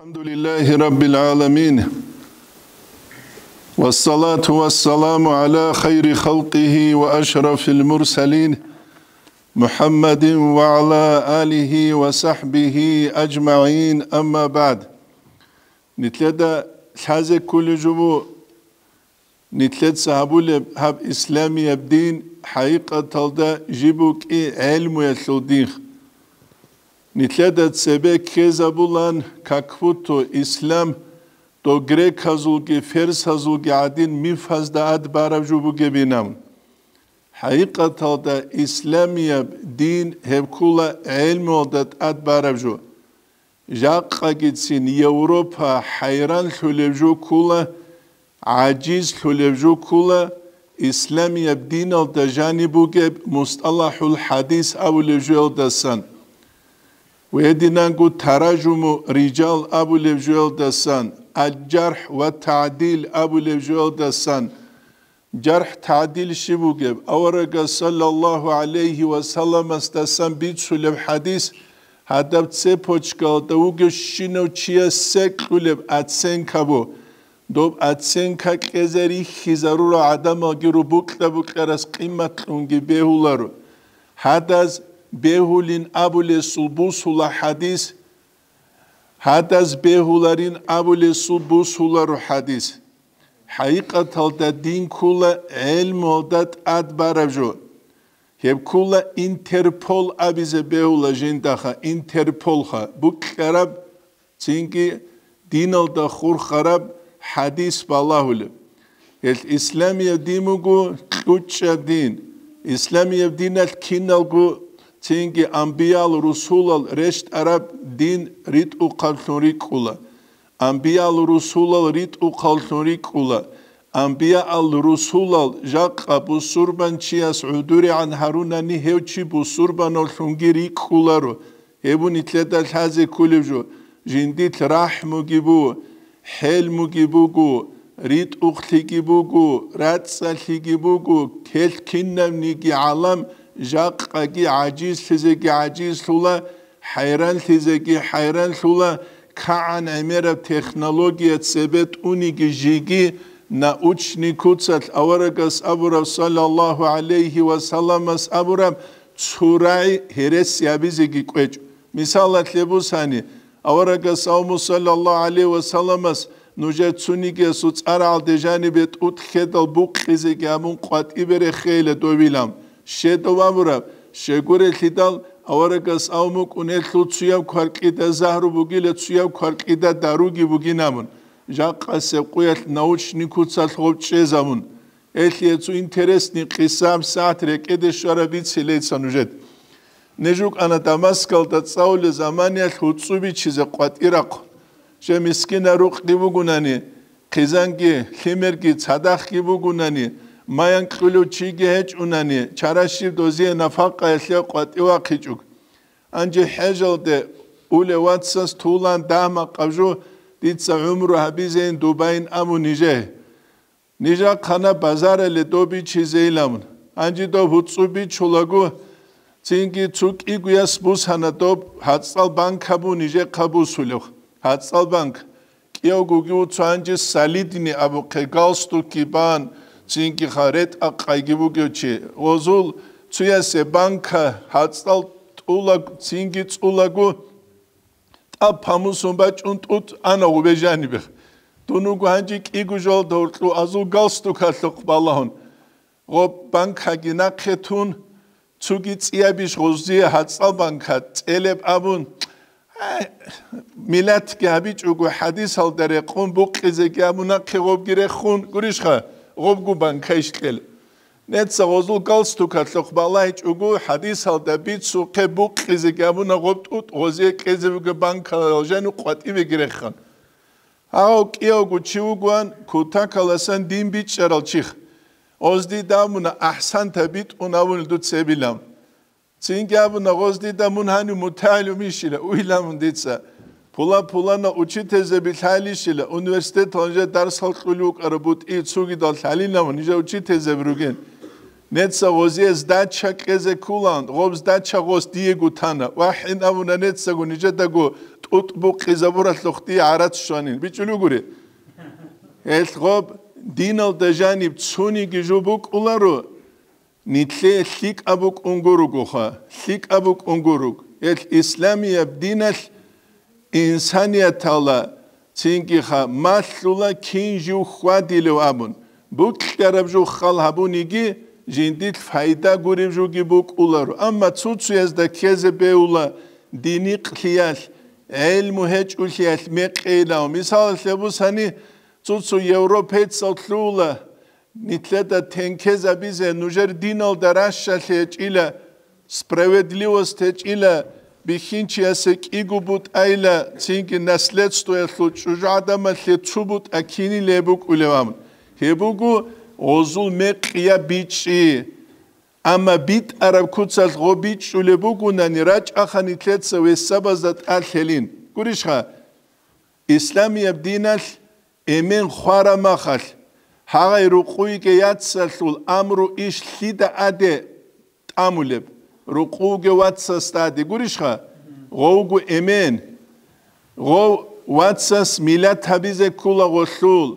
الحمد لله رب العالمين والصلاة والسلام على خير خلقه وأشرف المرسلين محمد وعلى آله وصحبه أجمعين أما بعد نتلدى الحازة كل جمو نتلدى سهبول هب إسلامي الدين حقيقة تلدى جيبوك إيه علم يتلديخ Nitledat sebe keza bulan kakvuto İslam do grek hazulgi fers hazulgi adin mifaz ad baravju bu gebinam. Hakikatalda İslamiye din hevkula ilmi odat ad baravju. Jaqa gitsin Avrupa hayran hülevju kula aciz hülevju kula İslamiye din alda janibu geb mustalahul hadis avlevju aldasan. ვედინანგუ თარაჟუმუ რიჯალ აბულევჟელდასან აჯარჰ ვა თაადილ აბულევჟელდასან ჯარჰ თაადილ შიბუგებ ავარაგა სალალლაჰუ ალეიჰი ვა სალამასდასან ბიცულებ ჰადის ჰადაბ ცე ფოჩკალ და უგე შინო ჩია სეკულებ აცენქაბო დობ აცენქა კეზერი ხიზარურა ადამაგირუ ბუკლა ბუკლარას ყიმათლუნგი ბეულარუ ჰადაზ ბეჰულინ აბულე სულბუსულა ჰადის ჰადას ბეჰულარინ აბულე სულბუსულარ ჰადის ჰაიყათალდა დინკულა ელმოდათ ადბარაჟო ჰებკულა ინტერპოლ აბიზე ბეულა ჟენდახა ინტერპოლხა ბუკერაბ ჩინკი დინალდა ხურხარაბ ჰადის ბალაჰული ეს ისლამია დიმუგუ ქუჩა დინ ისლამია დინალ ქინალგუ Çünki ambiyal rusulal reşt arab din ritu u kaltorik ula. Ambiyal rusulal ritu u kaltorik ula. Ambiya al rusulal jaqa bu surban çiyas uduri an haruna ni hevçi bu surban ol hungiri kularu. Ebun itleda hazi kulevju. Jindit rahmu gibu. Helmu gibu gu. Rit uhtli gibu gu. Ratsa gibu gu. Kel nigi Alam. ჟაყაგი აჯიზ ფიზიკი აჯიზ სულა ჰაირან ფიზიკი ჰაირან სულა ქაან ამერა ტექნოლოგია ცებეთ უნიგი ჟიგი ნაუჩნიკუცალ ავარაგას აბურა სალალაჰუ ალეიჰი ვა სალამას აბურა ცურაი ჰერეს იაბიზიგი ყეჭ მისალათ ლებუსანი ავარაგას აუმუ სალალაჰუ ალეიჰი ვა სალამას ნუჯა ცუნიგე სუ წარალ დეჟანი ბეთ უთხედალ ბუყიზიგი ამუნ ყვატიბერე ხელე დოვილამ შედავამრა შეგურეთიდან ავარეკას აუმოკუნე ხუცია ქარკიდა ზარუბგილე ცია ქარკიდა დარუგი ბგინამუნ ჟაყასე ყუეთ ნაუჩნი ქუცალხობ ჩეზამუნ ეთიეცუ ინტერესნი ყისამ საათრე კედეშარები ცილეცანუჟეთ ნეჟუკ ანა დამასკალდა წაულე ზამანია ხუცუბი ჩიზე ყვატირაყო შემისკინა რუყდი ბგუნანი ხიზანგი ხიმერგი ცადახი ბგუნანი მაიან ყვილო ჩიგი ჰეჭუნანი ჩარაში დოზია ნაფაყა ესე ყატივა ხიჭუკ ანჯი ჰეჟალდე ულე ვაცას თულან დამა ყავჟო დიცა უმრო ჰაბიზენ დუბაინ ამუ ნიჟე ნიჟა ხანა ბაზარელე დობი ჩიზეილამ ანჯი დო ვუწუბი ჩულაგუ ცინკი ცუკ იგუას ბუსანა დო ჰაცალ ბანკაბუ ნიჟე ყაბუსულო ჰაცალ ბანკ კიო გუგუ ცანჯი სალიდინი აბუ ქეგალსტუ კიბან წინკი ხარეთ აყაიგიბუგიოჩი ოზულ ცუესე ბანკა ჰაცალ ტულა წინკი წულაგუ და ფამუსუმბა ჭუნტუთ ანა უბეჟანიბ დუნუ განჯი კიგუჟოლ დორტუ აზულ გალსტუ ქალო ყბალაჰონ ო ბანკა გინახეთუნ ცუგი წიაბიშ ღოზია ჰაცალ ბანკა წელებ აბუნ მილათ კაბი ჭუგუ ჰადის ალდერე ყუნ ბუ ყიზე გამუნა ქიღობგირე ხუნ გურიშხა ღობგუბან ქეშკელ ნეცა ოზულ გალს თუ ქათლოხბალა ეჭუგუ ჰადისალდები წუყებუ ყიზი გამუნა ღობტუ ოზი ქეზებგე ბანკალჟენუ ყვატი ვიგრეხან აო კიოგუ ჩიუგუან ქუთაკალასან დიმბი ჭერალჩიხ ოზდი დამუნა აჰსანთები ტუნავულ დუცებილამ წინ გამუნა ოზდი დამუნ ჰანი მუთალუ მიშილა უილამუნ დიცა ფულა ფულანა უჩიტეზები თალიშილა უნივერსიტეტ თონჟე დარს ხალხული უკარბუტ ი ცუგი და თალინა ნიჟე უჩიტეზები რუგენ ნეცა ვოზიეს დაჩა ყეზე ქულან ღობს დაჩა ღოს დიეგუ თანა ვაჰინა უნა ნეცა გუ ნიჟე და გუ ტუტბუ ყიზაბურათ ლოხტი არაც შანინ ბიჭული გური ეს ღობ დინალ დაჟანი ცუნი გიჟუბუ ყულარო ნიტლე ლიკაბუ კონგურუ გოხა ლიკაბუ კონგურუ ეს ისლამია დინალ insaniyatala cinki kha mahlula kinju khadilu amun bu kitarabju khal habunigi jindit fayda gurimju gi bu qularu amma tsutsuyazda keze beula dini qliyal el muhechulhiyal meqila misal lebusani tsutsu europets otlula nitleta tenkeza bize nujer dinol darashalhe cila справедливость cila бихинчи асе кигубут айла цинги наследство ясу чужадама лецубут акини лебук улевам хебугу озул меқия бичи ама бит араб куцал гобич улебугунани рач ахани лецсе весабазат алхелин гуришха ислам ябдинал эмен хварамахал хагайру куйге ятсал амру иш лида аде амулеб რო ყუგე ვაცა სტადი გურიშხა ღოუგუ ემენ ღო ვაცას მილათაბიზე კულა ღოშულ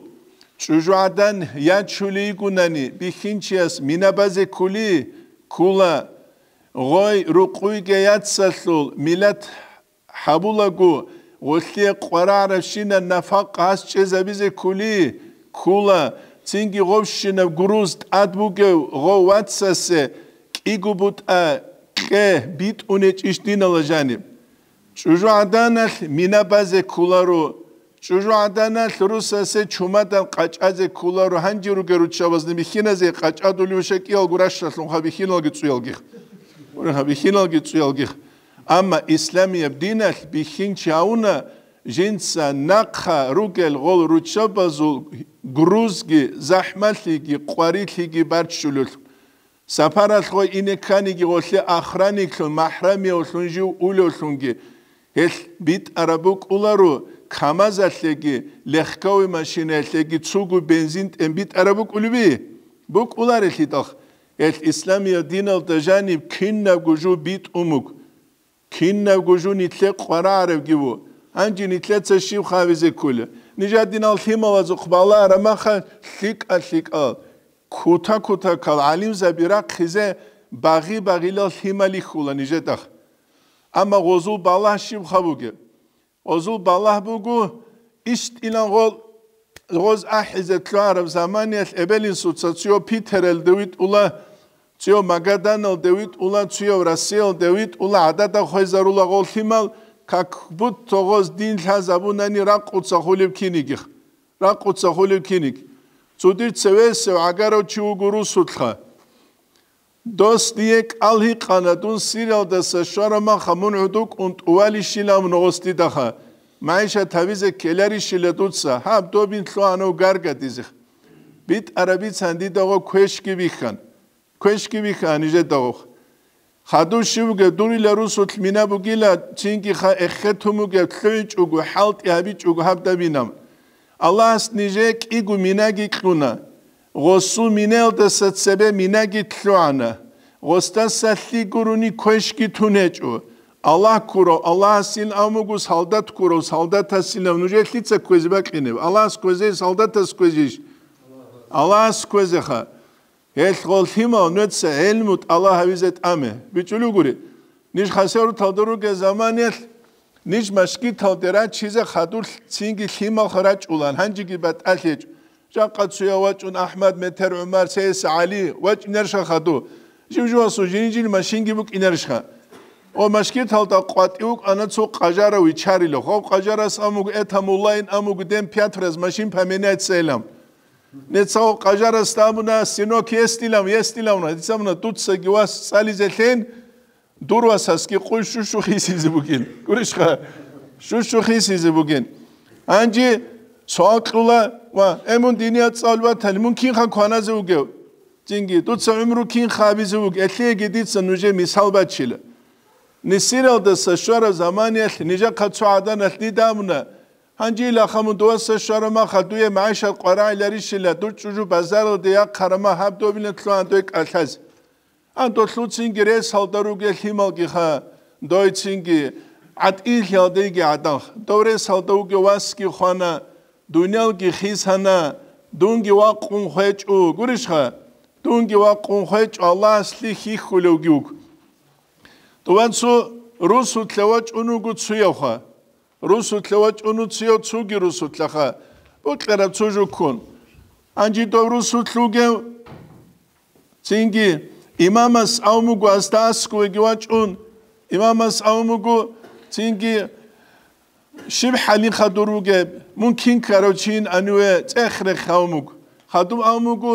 ჭუჟადან იაჩული გუნანი ბიხინჩიას მინაბაზე კული კულა ღოი რო ყუიგე ვაცასულ მილათ ჰაბულაგუ ღოშლია ყვარარა შინა ნაფაყას ჩეზაბიზე კული კულა წინგი ღოშინა გრუზ ადბუგე ღო ვაცასე იგუბუტა ხე ბიტ უნე ჭიშდინა ლაჟანი ჩუჟო ადანა მინაბაზე ქულარო ჩუჟო ადანა რუსასე ჩუმადან ყაჭაზე ქულარო ჰანჯირუ გერუჩავაზნი მიხინაზე ყაჭადული უშეკი ალგურაშ რახონ ხაბი ხინალგი წუელგი ორი ხაბი ხინალგი წუელგი ამა ისლამი აბდინა ბიხინ ჩაუნა ჟინცა ნაყა რუგელ ღოლ რუჩავაზულ გრუზგი ზაჰმალიგი ყვარილიგი ბარჩულულ საფარალხო ინექანი გიოლე ახრანი ქო მაჰრამი ოსუნჯი ულოსუნგი ეს ბიტ არაბო კულარო ქამაზალეგი ლეხკავი მაშინელეგი ცუგუ бенზინ ტემბიტ არაბო კულიბი ბუ კულარი ლიტო ეს ისლამია დინალ დაჟანი ქინნა გუჟუ ბიტ უმუკ ქინნა გუჟუ ნიტლე ყვარარევგი ბუ ანჯი ნიტლე წეში ხავიზე კული ნიჟა დინალ ხიმავაზ ხბალა არა მახა ლიკა ლიკა ქუთა ქუთა ქალ ალიმ ზაბირა ხიზე ბაღი ბაღილა ჰიმალი ხულა ნიჟეთახ ამა ღოზულ ბალაში ხაბუგე ოზულ ბალაჰ ბუგუ ისტ ილან ღოლ ღოზ აჰიზე ტლარავ ზამანი ეს ებელი სუცაციო ფითერელ დევით ულა ციო მაგადანო დევით ულა ციო რასიელ დევით ულა ადადა ხეზარულა ღოლ ჰიმალ ქაკ ბუთ თოღოს დინ ლაზაბუნანი რა ყუცა ხულიბ ქინიგი რა ყუცა ხულიბ ქინიგი ზუდირცევეს აგარო ჩუგურუ სუთხა დოსტიე კალი ყანატუნ სირალ და საშარამა ხამუნუდუ კუნტუალი შილამ ნოსტი დახა მაიშა თავიზე კელარი შილედუცა ჰაბ დობინ ლოანო გარგატიზი ბიტ არაბი ცანდი დაღო ქეშკი ვიხან ქეშკი ვიხან იჟე დაღო ხადუშიუ გედურილა რუსულ მინაბუგილა ჩინკი ხა ეხეთუმუ გეთლუი ჭუგუ ჰალტი აბი ჭუგუ ჰაბ დაბინამ ალას ნიჟე კიგუ მინაგი ქუნა ღოსუ მინელ და საცებე მინაგი თლოანა ღოსთან სათი გურუნი ქეშკი თუნეჭუ ალა ქურო ალასინ ამუგუ სალდათ ქურო სალდათა სინა ნუჟე ლიცე ქვეზი ბაკინევ ალას ქვეზე სალდათა ქვეზი ალას ქვეზე ხა ელ ხოლ ჰიმო ნეცე ელმუტ ალა ჰავიზეთ ამე ბიჭულუ გური ნიშ ხასერუ თადურუ გე ზამანიელ ნიშმა შკითავდა რა ჩიზე ხადურ წინგი ხიმალ ხარა ჭულან ჰანჯი გიბა ტალეჯ ჯაყაცუა ვაჭუნ აჰმად მეთერ უმარ სეის ალი ვაჭნერ შახადუ ჯუჯუა სუ ჯინჯი ნიმა შინგი ბუკ ინერშხა ო მაშკითავდა ყვატიუ ანაცო ყაჟარა ვიჩარილო ხო ყაჟარას ამუგ ეთამულაინ ამუგ დემ ფიატრეს მაშინ ფამენე წელამ ნეცო ყაჟარას დამუნა სინო კესტილამ ესტილამნა ძამნა თუც გვას წალიზელენ დურვასას კი ყუ შუშუხისიზი ბუგინ გურიშხა შუშუხისიზი ბუგინ ანჯი სოაკლა ვა ემუნ დინია წალვა თალმუნ კინხა ქანაზე უგე ჯინგი დუცა უმრუ კინხა ბიზი უგ ეთლე გედიცა ნუჟე მისალბა ჩილ ნისირალდასა შვარა ზამანია ნიჟა ქაცუ ადან ალდი დამნა ანჯი ლახამუ დუასა შვარა მა ხატუე მაშა ყარაილარი შილა დუჩუჟუ ბაზარო დია ხარმა ჰაბდო ბინა თლანდო ეკალხაზ Анд улсын гэрээс савдаруугийн химогийнхаа дойцинги ад ил хядыг адах дөрэ савдаугийн васки хана дүнялгийн хис хана дүнги вакун хэч у гүришха дүнги вакун хэч алласли хийх хөлөгүг Тувансу рус утлавач унугу цуявха рус утлавач уну цуяв цуги рус утлаха бутлара цужукун анжи доврус утлугэ цинги იმამას აუმუგუ ასდასკუ გივაჭუნ იმამას აუმუგუ წინგი შიბჰალი ხადურუგე მუმკინ კაროჩინ ანუე წეხრე ხაუმუგ ხადუ აუმუგუ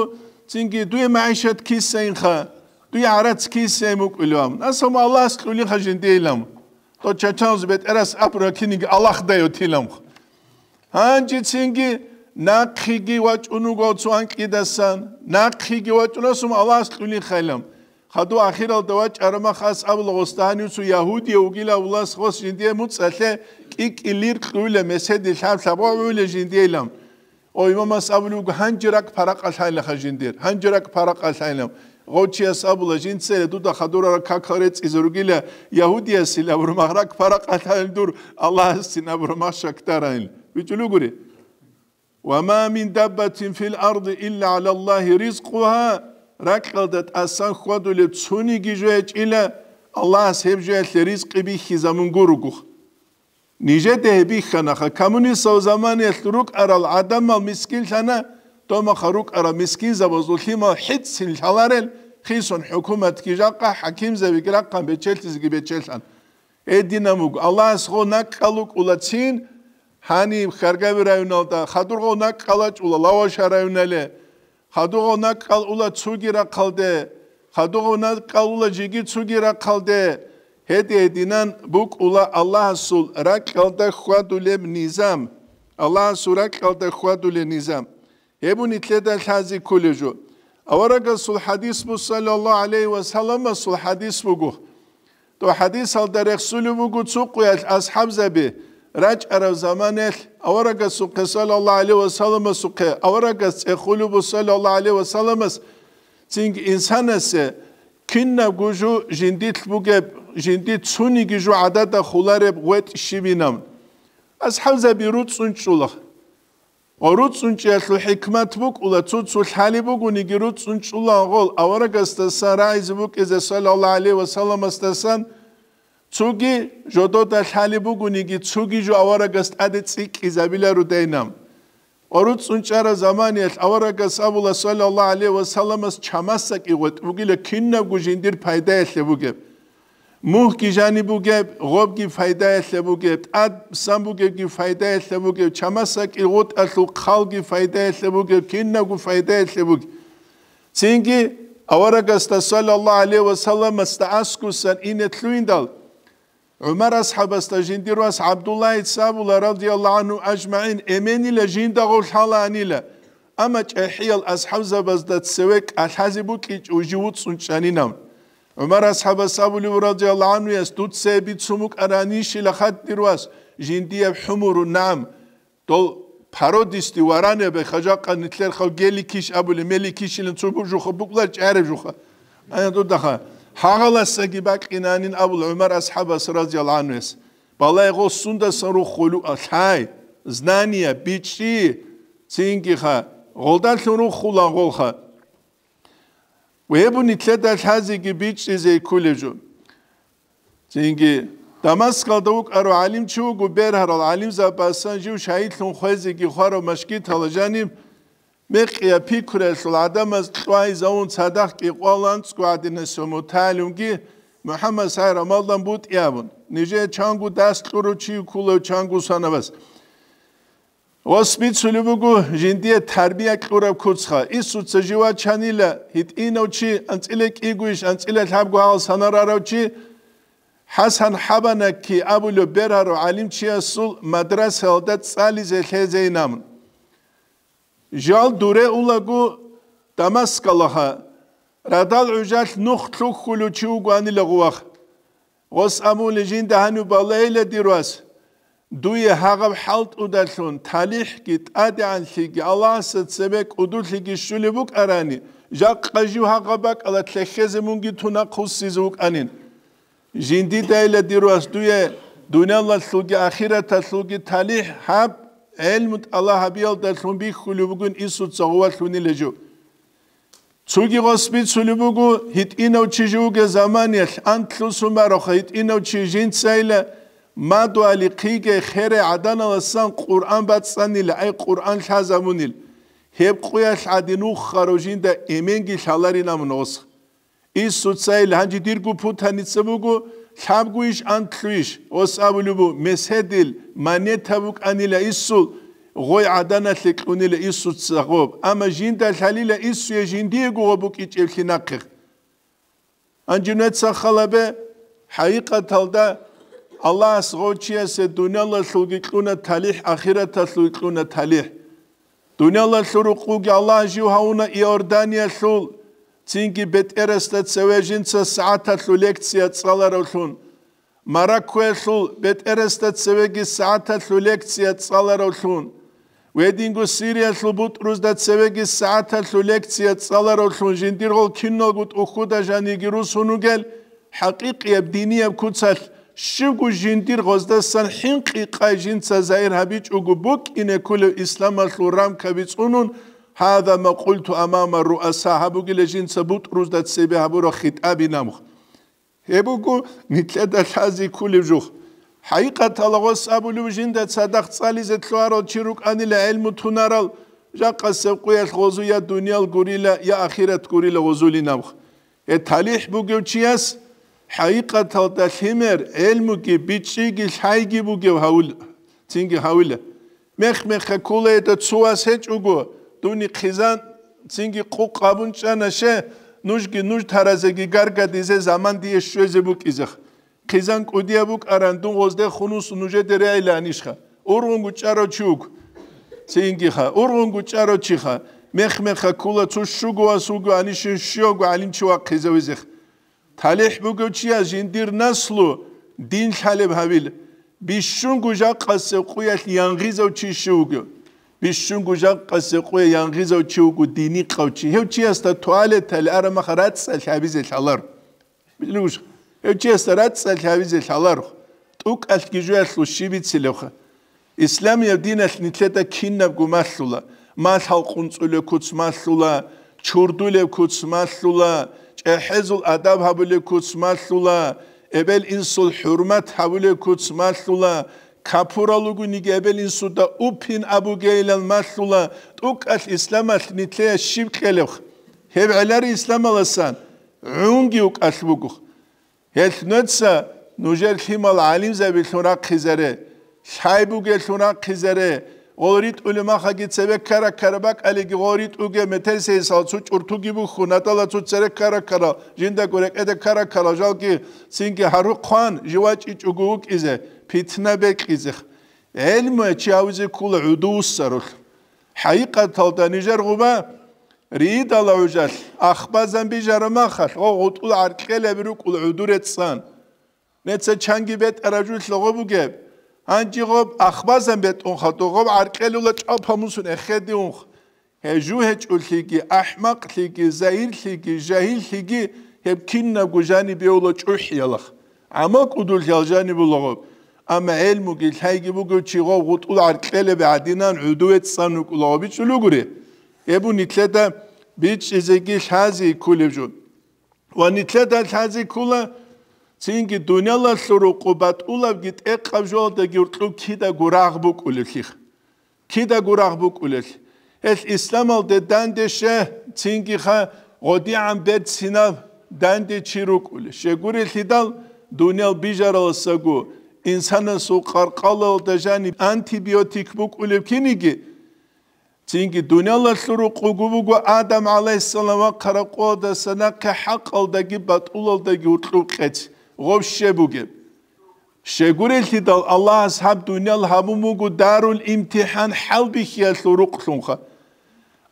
წინგი დუე მაიშად ქისეინ ხა დუე არაც ქისე მოკვილამ ასომ ალას ყული ხაჟინ დეილამ то чачаз бет эрас апро кини аллах дайо тилам ханчи цинги накхиги ва чуну гоцуан кидасан накхиги ва чуна сум аллах тули хайлам ხადო ახირალდავა ჭარმა ხას აბლოსტანიუს იაჰუდი უგილა ულას ხოს ინდია მუცალე კი კილირ ყვილე მესედი სამსაბო ულე ჟინდიელამ ოი მომა საბლუ განჯრაკ ფარაყალაილა ხაჟინდერ ჰანჯრაკ ფარაყალაილა ოჩია საბლა ჟინცელე დუდა ხადურა კაკარე წიზურგილა იაჰუდია სილა ბრმაღრაკ ფარაყალაილ დურ ალას სინა ბრმა შაქტარაილ ვიჭლუგური ვამა მინ დაბათინ ფილ არდი ილა ალალლაჰი რიზყუჰა რა ყალდათ ასანხვადული ცუნი გიჟეჭილა ალას ჰებჟეთლი რიზყიბი ხიზამუნ გურუგუ ნიჟე დები ხანახა კამუნი საზამანი ლრუკ არალ ადამალ მისკილთანა დომა ხარუკ არა მისკინ ზაბოზულ ხიმა ჰიცინ ჩალარელ ხისონ ჰუკუმათ გიჟაყა ჰაკიმ ზევი გრაყან ბეჩელთიზ გიბეჩელთან ე დინამუგ ალას ხონა კალუკულა წინ ჰანი ხარგავი რაიონალ და ხადურღონა კალაჭულა ლავაშა რაიონალე ხადუღონა კალულა ცუგირა ხალდე ხადუღონა კალულა ჯიგი ცუგირა ხალდე ჰედი ედინან ბუკულა ალლაჰსულ რა ხალდე ხვადულემ ნიზამ ალლაჰსურ რა ხალდე ხვადულე ნიზამ ებუნი თლედა ხაზი ქულეჟო ავარაგასულ ჰადის მუსალალლაჰ ალეი ვასალამა სულ ჰადის ბუგუ თუ ჰადის ალდა რესულუ ბუგუ ცუყუ ასჰაბზები რაჭარავ ზამანელ ავარაგას სუკე სალალა ალი ვასალამას სუკე ავარაგას ეხულუ ბუსალალა ალი ვასალამას წინგ ინსანასე კინნა გუჟუ ჟინდიტ ბუგე ჟინდი ცუნი გიჟუ ადადა ხულარე ღვეთ შიბინამ ასჰავზა ბირუ წუნჩულა ორუ წუნჩი ახლ ჰიქმათ ბუკ ულა წუცუ ჰალი ბუგუნი გირუ წუნჩულა ღოლ ავარაგას და სარაიზ ბუკე ზე სალალა ალი ვასალამას დასან ცუგი ჟოდო და ხალიბუგუნი კი ცუგი ჟო ავარაგას ადე ციკი ზაბილარუ დეინამ ორუ წუნჭარა ზამანი ეს ავარაგა საბულა სალალა ალე ვა სალამას ჩამასა კი ღოთ უგილე ქინნა გუჟინდირ ფაიდა ეშებუგე მუხ კი ჟანი ბუგე ღობ კი ფაიდა ეშებუგე ად სამბუგე კი ფაიდა ეშებუგე ჩამასა კი ღოთ ასუ ხალ კი ფაიდა ეშებუგე ქინნა გუ ფაიდა ეშებუგე წინკი ავარაგას და სალალა ალე ვა სალამას და ასკუსან ინე თლუინდალ عمر اصحابس تجندير واس عبد الله اتسابولا رضي الله عنه اجمعين امني لجند غول حلاني لا اما تحيل اصحاب زبز دت سويك الحزبو كي جوجو تصنشاني نام عمر اصحاب سابولي رضي الله عنه يستوت سيبي تسموك اراني شيل خط ديرواس جندي حمر نام تو فارودستي وارانه بخجا قنتلر خو گلي كيش ابولي ملي كيشلن تصبو جو خو بوكلر چاره جو خو انا تو دخه ჰაღალას გიბაკინანინ აბულ უმარ ასჰაბას რაზიალ ანეს ბალაიღო სუნდა სრუ ხულუ ათაი ზნანია ბიჩი ცინკიხა ღოლდან სრუ ხულან ღოლხა ვებუნი წედა ჰაზიგი ბიჩი ზე ქულეჯო ცინკი დამასკალდა უკარო ალიმჩუ გუბერ ჰარალ ალიმ ზაბასანჯუ შაიდ ლუნ ხეზიგი ხარო მაშკი თალაჯანი მეყია ფიქრეს ლადამას წვაიზა უნ სადახ კი ყოლან წვადინეს მოთალუნგი მუჰამმად საი რამალდან ბუტიავუნ ნიჟე ჩანგუ დასტურუ ჩი ქულო ჩანგუ სანავას ოსმიც ლუბუგუ ჟინდია თარბია ქურა ქუცხა ის უცე ჟივა ჩანილა ჰიტ ინო ჩი ანწილე კი გუიშ ანწილე ლაბგუ ალ სანარარავ ჩი ჰასან ჰაბანაკი აბულო ბერარო ალიმ ჩი ასულ მადრასა და წალი ზელ ჰეზეინამუნ ჟალ დურე ულაგუ დამასკალაჰა რადალ უჟალ ნუხთლუ ხულუჩუ გვანილაგუახ ოს ამული ჯინ დაჰანუ ბალეილე დირვას დუი ჰაგავ ჰალტ უდალუნ თალიჰ კი ტადიან ლიგი ალას ცებე კუდულ ლიგი შული ბუ კარანი ჟა ყაჟი ჰაგაბა კალა თლეშეზე მუნგი თუნა ხუსიზ უ კანინ ჯინდი დაილე დირვას დუი დუნალ ლუგი ახირა თლუგი თალიჰ ჰაბ ელმუთ ალაჰა ბიალ დალხუნ ბი ხული ბუგუნ ისუ ცაუვა ხუნი ლეჯუ ცუგი ღოსბი ცული ბუგუ ჰიტ ინავ ჩიჟუ გე ზამანი ან თლუსუ მარო ხიტ ინავ ჩიჟინ ცაილა მადუ ალი ყიგე ხერე ადანა ლასან ყურან ბაცანილ აი ყურან ლაზამუნილ ჰებ ყუია ლადინუ ხაროჟინ და ემენგი ლალარინამ ნოს ისუ ცაილ ჰანჯი დირგუ ფუთანი ცბუგუ ჩაბგუიშ ანთხვიშ ოსავლუბუ მესედილ მანეთავუკ ანილა ისულ ღოი ადანალე ყუნილა ისუცაღობ ამა ჟინდა ხალილა ისუე ჟინდი გუღობუ კიჭევხინაყი ანჯუნეცა ხალაბე ჰაიყათალდა ალას ღოჩიესე დუნალა სულგი ყუნა თალიჰ ახირათა სულგი ყუნა თალიჰ დუნალა სურუ ყუგი ალა ჟუჰაუნა იორდანია სულ цинги бетэрэстэ цэвэжинцэ саатэлу лекция цэларэлун маракуэлу бетэрэстэ цэвэги саатэлу лекция цэларэлун ведингу сириэлу бутрузда цэвэги саатэлу лекция цэларэлун жиндиргол киногут ухуда жани гирусунугэл хакыкъия бдиния куцал шигу жиндиргозда сан хинкъи къажинцэ заир хабич угу бук ине кулу исламэлу рамкэбицунун هذا ما قلت امام الرؤساء حبوك لجين سبوت روز دات سيبي حبو رو خطابي نمخ هبوكو نتلا دلازي كولي بجوخ حقيقة تلغو سابولو بجين دات صدق تصالي زتلو عرو تشيروك اني لعلم تونارال جا قصب قوية الغوزو يا دنيا القريلة يا آخرت قريلة غزولي نمخ تاليح بوكو چياس حقيقة تلغو تلغمر علمو كي بيتشيكي الحيقي بوكو هاول تينكي هاول مخ مخ كولي دات سواس هج اوكو დუნი ხიზან წინგი ყუ ყაბუნჭანაშე ნუშგი ნუშ თარაზეგი გარგად ეზე ზამანდიე შვეზებუ კიზახ ხიზან კუდიაბუ კარან დუნ ღოზდე ხუნუს ნუჟე დერეილანიშხა ურგუნგუ ჭარო ჩუკ წინგი ხა ურგუნგუ ჭარო ჩიხა მეხმეხა ქულა თუ შუგოა სუგანი შიოგო ალიმჩვა ხიზავიზე თალიჰ ბუგუჩია ჟინდირ ნასლუ დინ ხალებ ჰავილ ბიშუნგუ ჟაყასე ყუიალ იანღიზავ ჩიშუგო ვიშუნგუჟან ყასე ყუე ანღიზო ჩუგუ დინი ყავჩი ჰევჩიასთა თუალეთალი არა მახარაცა ხაბიზე ხალარ ბილუშ ჰევჩიასთა რაცა ხაბიზე ხალარ ტუკ ალგიჟუასლუ შივიცილოხა ისლამია დინას ნიცეთა კინნა გუმასლულა მალხალ ყუნწულე ქუცმასლულა ჩურდულე ქუცმასლულა ჭეჰეზულ ადაბ ჰაბულე ქუცმასლულა ებელ ინსულ ჰურმათ ჰაბულე ქუცმასლულა kapuralugu nigebelin suda upin abu geylal mahlula tukas islamas nitleya shibkelev hev alari islam alasan ungi ukas bugu hel nutsa nujer himal alim zabi sura khizare shaybu ge sura khizare olrit ulama khagi sebek kara karabak ali gorit uge metel sey salsu curtu gibu khunatala tsu tsere kara kara jinda gorek ede kara kara jalki sinki haru khan jiwachi chuguk izeh ფიტნაბეკიზხ ელმე ჩავიზი კულ უდუსსაროხ ჰაიყათალდა ნიჟერღუმა რიდალა უჟალ ახბაზან ბიჟარმა ხალ ო ოტულ არკელებრი კულ უდურეცან ნეცე ჩანგი ბეტრაჟულ ლოგობუგე ანჯიღო ახბაზან ბეტონ ხატოღო არკელულა ჭაფამუსუნ ეხედიუნ ჰეჟუ ჰეჭულიკი აჰმაყ ლიკი ზაინ ლიკი ჟაჰილ ლიკი ჰებ კინნა გუჟანი ბეულა ჭუჰიალახ ამა კუდულ ჟალჟანი ბულოღო ამა ელმუგი ლაიგიბუგუ ჩიღო უტულ არკლელები ადინან უდუეთ სანუკლავი ჩულუგური ებუ ნიტლედა ბიჩ ეზეგი ლაზი კულებჯუ ვა ნიტლედა ლაზი კულა წინგი დუნიალა სურუ ყუბატ ულავგი ტეყავჟოლ და გურტლუ ქიდა გურაღბუ კულიხ ქიდა გურაღბუ კულელ ეს ისლამალ დე დანდეშე წინგი ხა ღოდი ამ ბეთ სინავ დანდე ჩირუ კულ შეგური ლიდალ დუნიალ ბიჟარალ საგუ insanas uqarqalo dejani antibiotik buqulib kinigi chingi dunyalashuru qugubugu adam alayhisalama qaraqoda sana ka haqaldagi batulaldagi utluq qet qobshebuge shegurilti da allah ashab dunyal habumugu darul imtihan halbihi yasuruq sunkha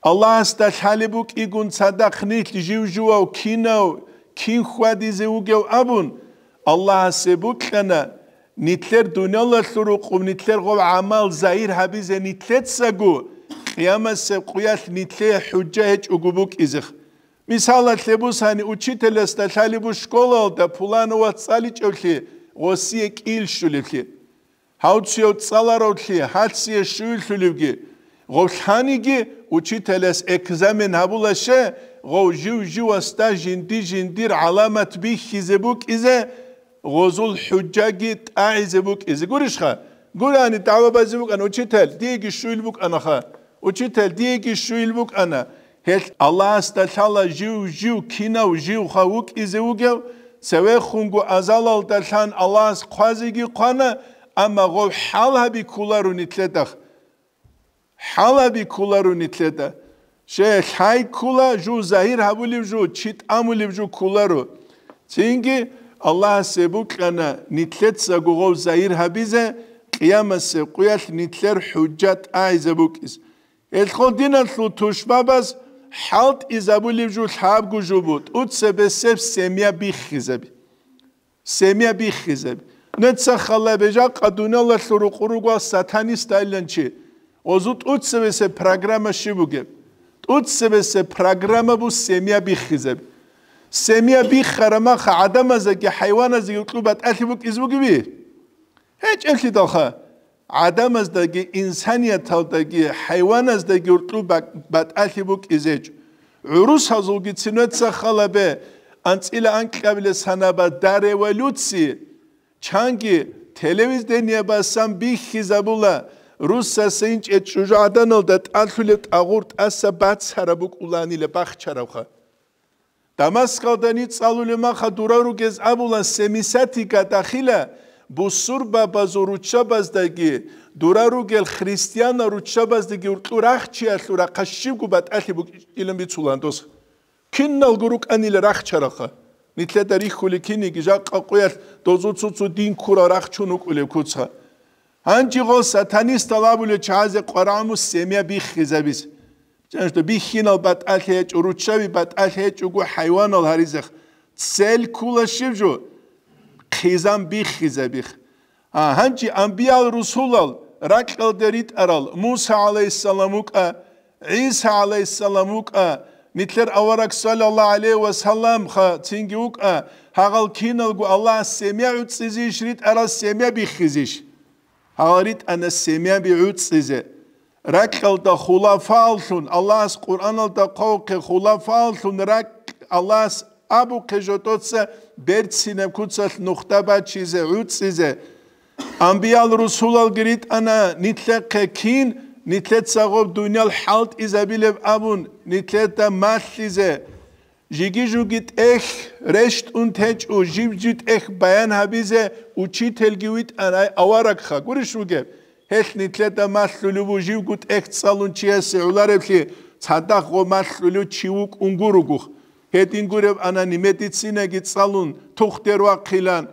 allah asta halibuk igun sadakhni tjivjuo kino kinkhwadi zeugeu abun allah asebuk kana ნიტლერ დუნალა სრუყუ ნიტლერ ყო ამალ ზაირ ჰაბიზე ნიტლეცაგუ ყიამასე ყიას ნიტლე ჰუჯა ჰეჭუგუბუ კიზხ მისალა ლებუსანი უჩიტელეს და თალიბუ შკოლალ და ფულანოვა წალი ჭევლი ოსიე კილშულიფი ჰაუციო წალაროთლი ჰაციე შულშულიფი ღოლხანიგი უჩიტელეს ეგზამენ ჰაბულაშე ღო ჟუ ჟუ ასტა ჟინდი ჟინდი რალამატ ბი ხიზებუ კიზე غوزول حجاجي تعزبوك إذا قريش خا قراني تعب بزبوك أنا وشيتل ديجي شويل بوك أنا خا وشيتل ديجي شويل بوك أنا هل الله استشال جيو جيو كنا وجيو خاوك إذا وجو سوى خنجو أزال التشان الله قازيجي قنا أما غو حالها بكولارو نتلتخ حالا بی کولارو نیتلتا شه های کولا جو ظاهر هبولیم جو چیت امولیم جو کولارو چینگی ალლაჰსე ბუკანა ნითლეთ საგუღოვ ზაირჰაბიზე ყიამასე ყიათ ნითლერ ჰუჯათ აიზაბუკის ელხონდინალუ თუშბაბას ჰალტ იზაბულიჯუ ლჰაბგუჯუბუთ უცებესებ სემია ბიხიზები სემია ბიხიზები ნეცა ხალაბეჯა ყადუნალა ლურუ ყურუგვა სათანის დაილანჩი ოზუთ უცებესე პროგრამაში ბუგე უცებესე პროგრამა ბუ სემია ბიხიზები სემია ბიხარა მახა ადამაზე კი ჰაივანაზე უკლუბად ათიბუკ იზბუგიბი ჰეჭ ელში დახა ადამაზდაგი ინსანიათავდაგი ჰაივანაზდაგი უკლუბად ათიბუკ იზეჭ ურუს აზულგი ცნეცა ხალაბე ან წილა ან კაბილე სანაბა და რევოლუცი ჩანგი ტელევიზდენია ბასამ ბიხიზაბულა რუსა სინჭე ჩუჟადანო და ტალშული აგურტ ასა ბაცარა ბუკულანილე ბახჩარავხა დამასკავდან იწალული მახადურა როგეს აბულან სემისათი გადახილა ბუსურბა ბაზურუჩაბაზდაგი დურარუგელ ქრისტიანა რუჩაბაზდაგი ურყურახჩია ლურა ყაშიგუბა ტახიბუ ილემიცულანდოს კინნალ გურუკანილ რახჩარახა ნიტლედარი ხული კინიგი ჟაყყუიალ დოზუცუცუ დინქურა რახჩუნ უკული ქუცხა ანჯიღო სათანის თალაბული ჩააზე ყრამუს სემია ბიხიზაბის جاش بیخیان خينا بات ألهج وروتشابي بات ألهج وجو حيوان الهريزخ سيل كل جو خیزم بیخ خیزه بیخ آه هنجي أنبياء الرسول رقل دريت أرال موسى عليه السلام آه، عيسى عليه السلام نتلر آه، آورک سال الله علیه و سلام خا تنجوك آه، هغل كينل جو الله سميع تسيزيش ریت أرى السميع بيخيزيش هغل ريت أنا السميع بيعود تسيزيش რაკელდა ხულაფალშუნ ალას ყურანალდა ყოქე ხულაფალშუნ რაკ ალას აბუ ქეჟოტოც ბერცინე ქუცალ ნუხტაბაჩიზე უწიზე ამბიალ რუსულალ გრიტანა ნიტლეკეკინ ნიტლეცაგობ დუნიალ ჰალტ იზაბილებ აბუნ ნიტლეტა მასლიზე ჟიგიჟუგით ეხ რეშტ უნთეჭ უჟიბჯით ეხ ბაიანჰაბიზე უჩითელგივით ანა ავარაკხა გურიშუგე ჰესნი წედა მასლულუ ბუჟიგუთ ექცალუნ ჩიესე ულარებში ცადა ხო მასლულუ ჩიუკ უნგურუგუ ჰედინგურევ ანანი მედიცინა გიცალუნ თუხტერვა ხილან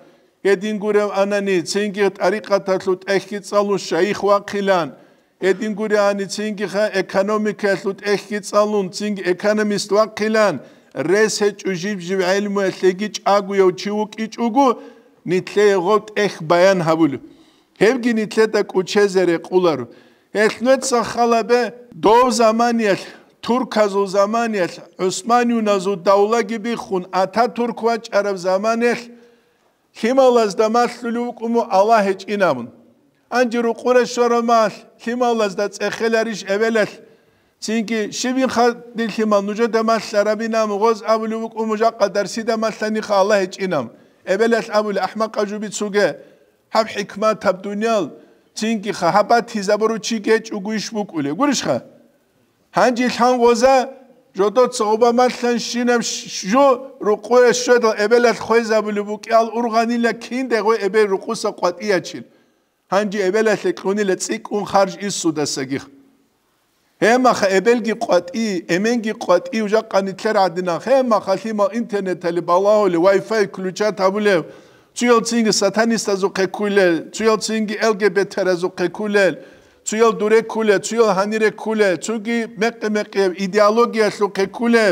ჰედინგურევ ანანი ცინგი ტარიყათა თლუტ ექიცალუ შეიხვა ხილან ჰედინგურე ანი ცინგი ხა ეკონომიკა თლუტ ექიცალუნ ცინგი ეკონომისტვა ხილან რესე ჭუჟიბჟი ვაილმუ ესეგი ჭაგუ ჩიუკი ჭუგუ ნიტლე ღოთ ეხ ბაიან ჰაბულუ Hevgini tletak uçezere kular. Etnet sahalabe dov zamaniyet, Türk azu zamaniyet, Osmanlı nazu davla gibi hun Atatürk vaç Arab zamaniyet. Kim alaz da masluluk umu Allah hiç inamın. Ancak Kureş soramaz. Kim alaz da tseheler iş evelet. Çünkü şibin hadil nüce de demaslara binam goz avluvuk umuca kadar si demasla nikah Allah hiç inam. Evvel abul ahmak acubi tsuge. ჰაბ ჰიქმა თაბ დუნიალ ჩინკი ხაბა თიზაბრო ჩი გეჭ უგუიშ მუკული გურიშ ხა ჰანჯი ხან ღოზა ჯოდო წობა მასთან შინემ ჟო რუყურე შედა ებელად ხეზაბული ბუკიალ ურღანილა კინდე ღო ებე რუყუსა ყვატია ჩილ ჰანჯი ებელას ეკონილა ციკუნ ხარჯ ისუდა საგი ჰემახა ებელგი ყვატი ემენგი ყვატი უჟა ყანითლერ ადინა ჰემახა ხიმა ინტერნეტელი ბალაოლი ვაიფაი ქლუჩა თაბულევ ძიოცინგი სათანისტაზო ქეკულელ ძიოცინგი ლგბთ-რაზო ქეკულელ ძიოლ დურეკულე ძიოლ ჰანირეკულე ძუგი მეკმეკე იდეოლოგიაშო ქეკულე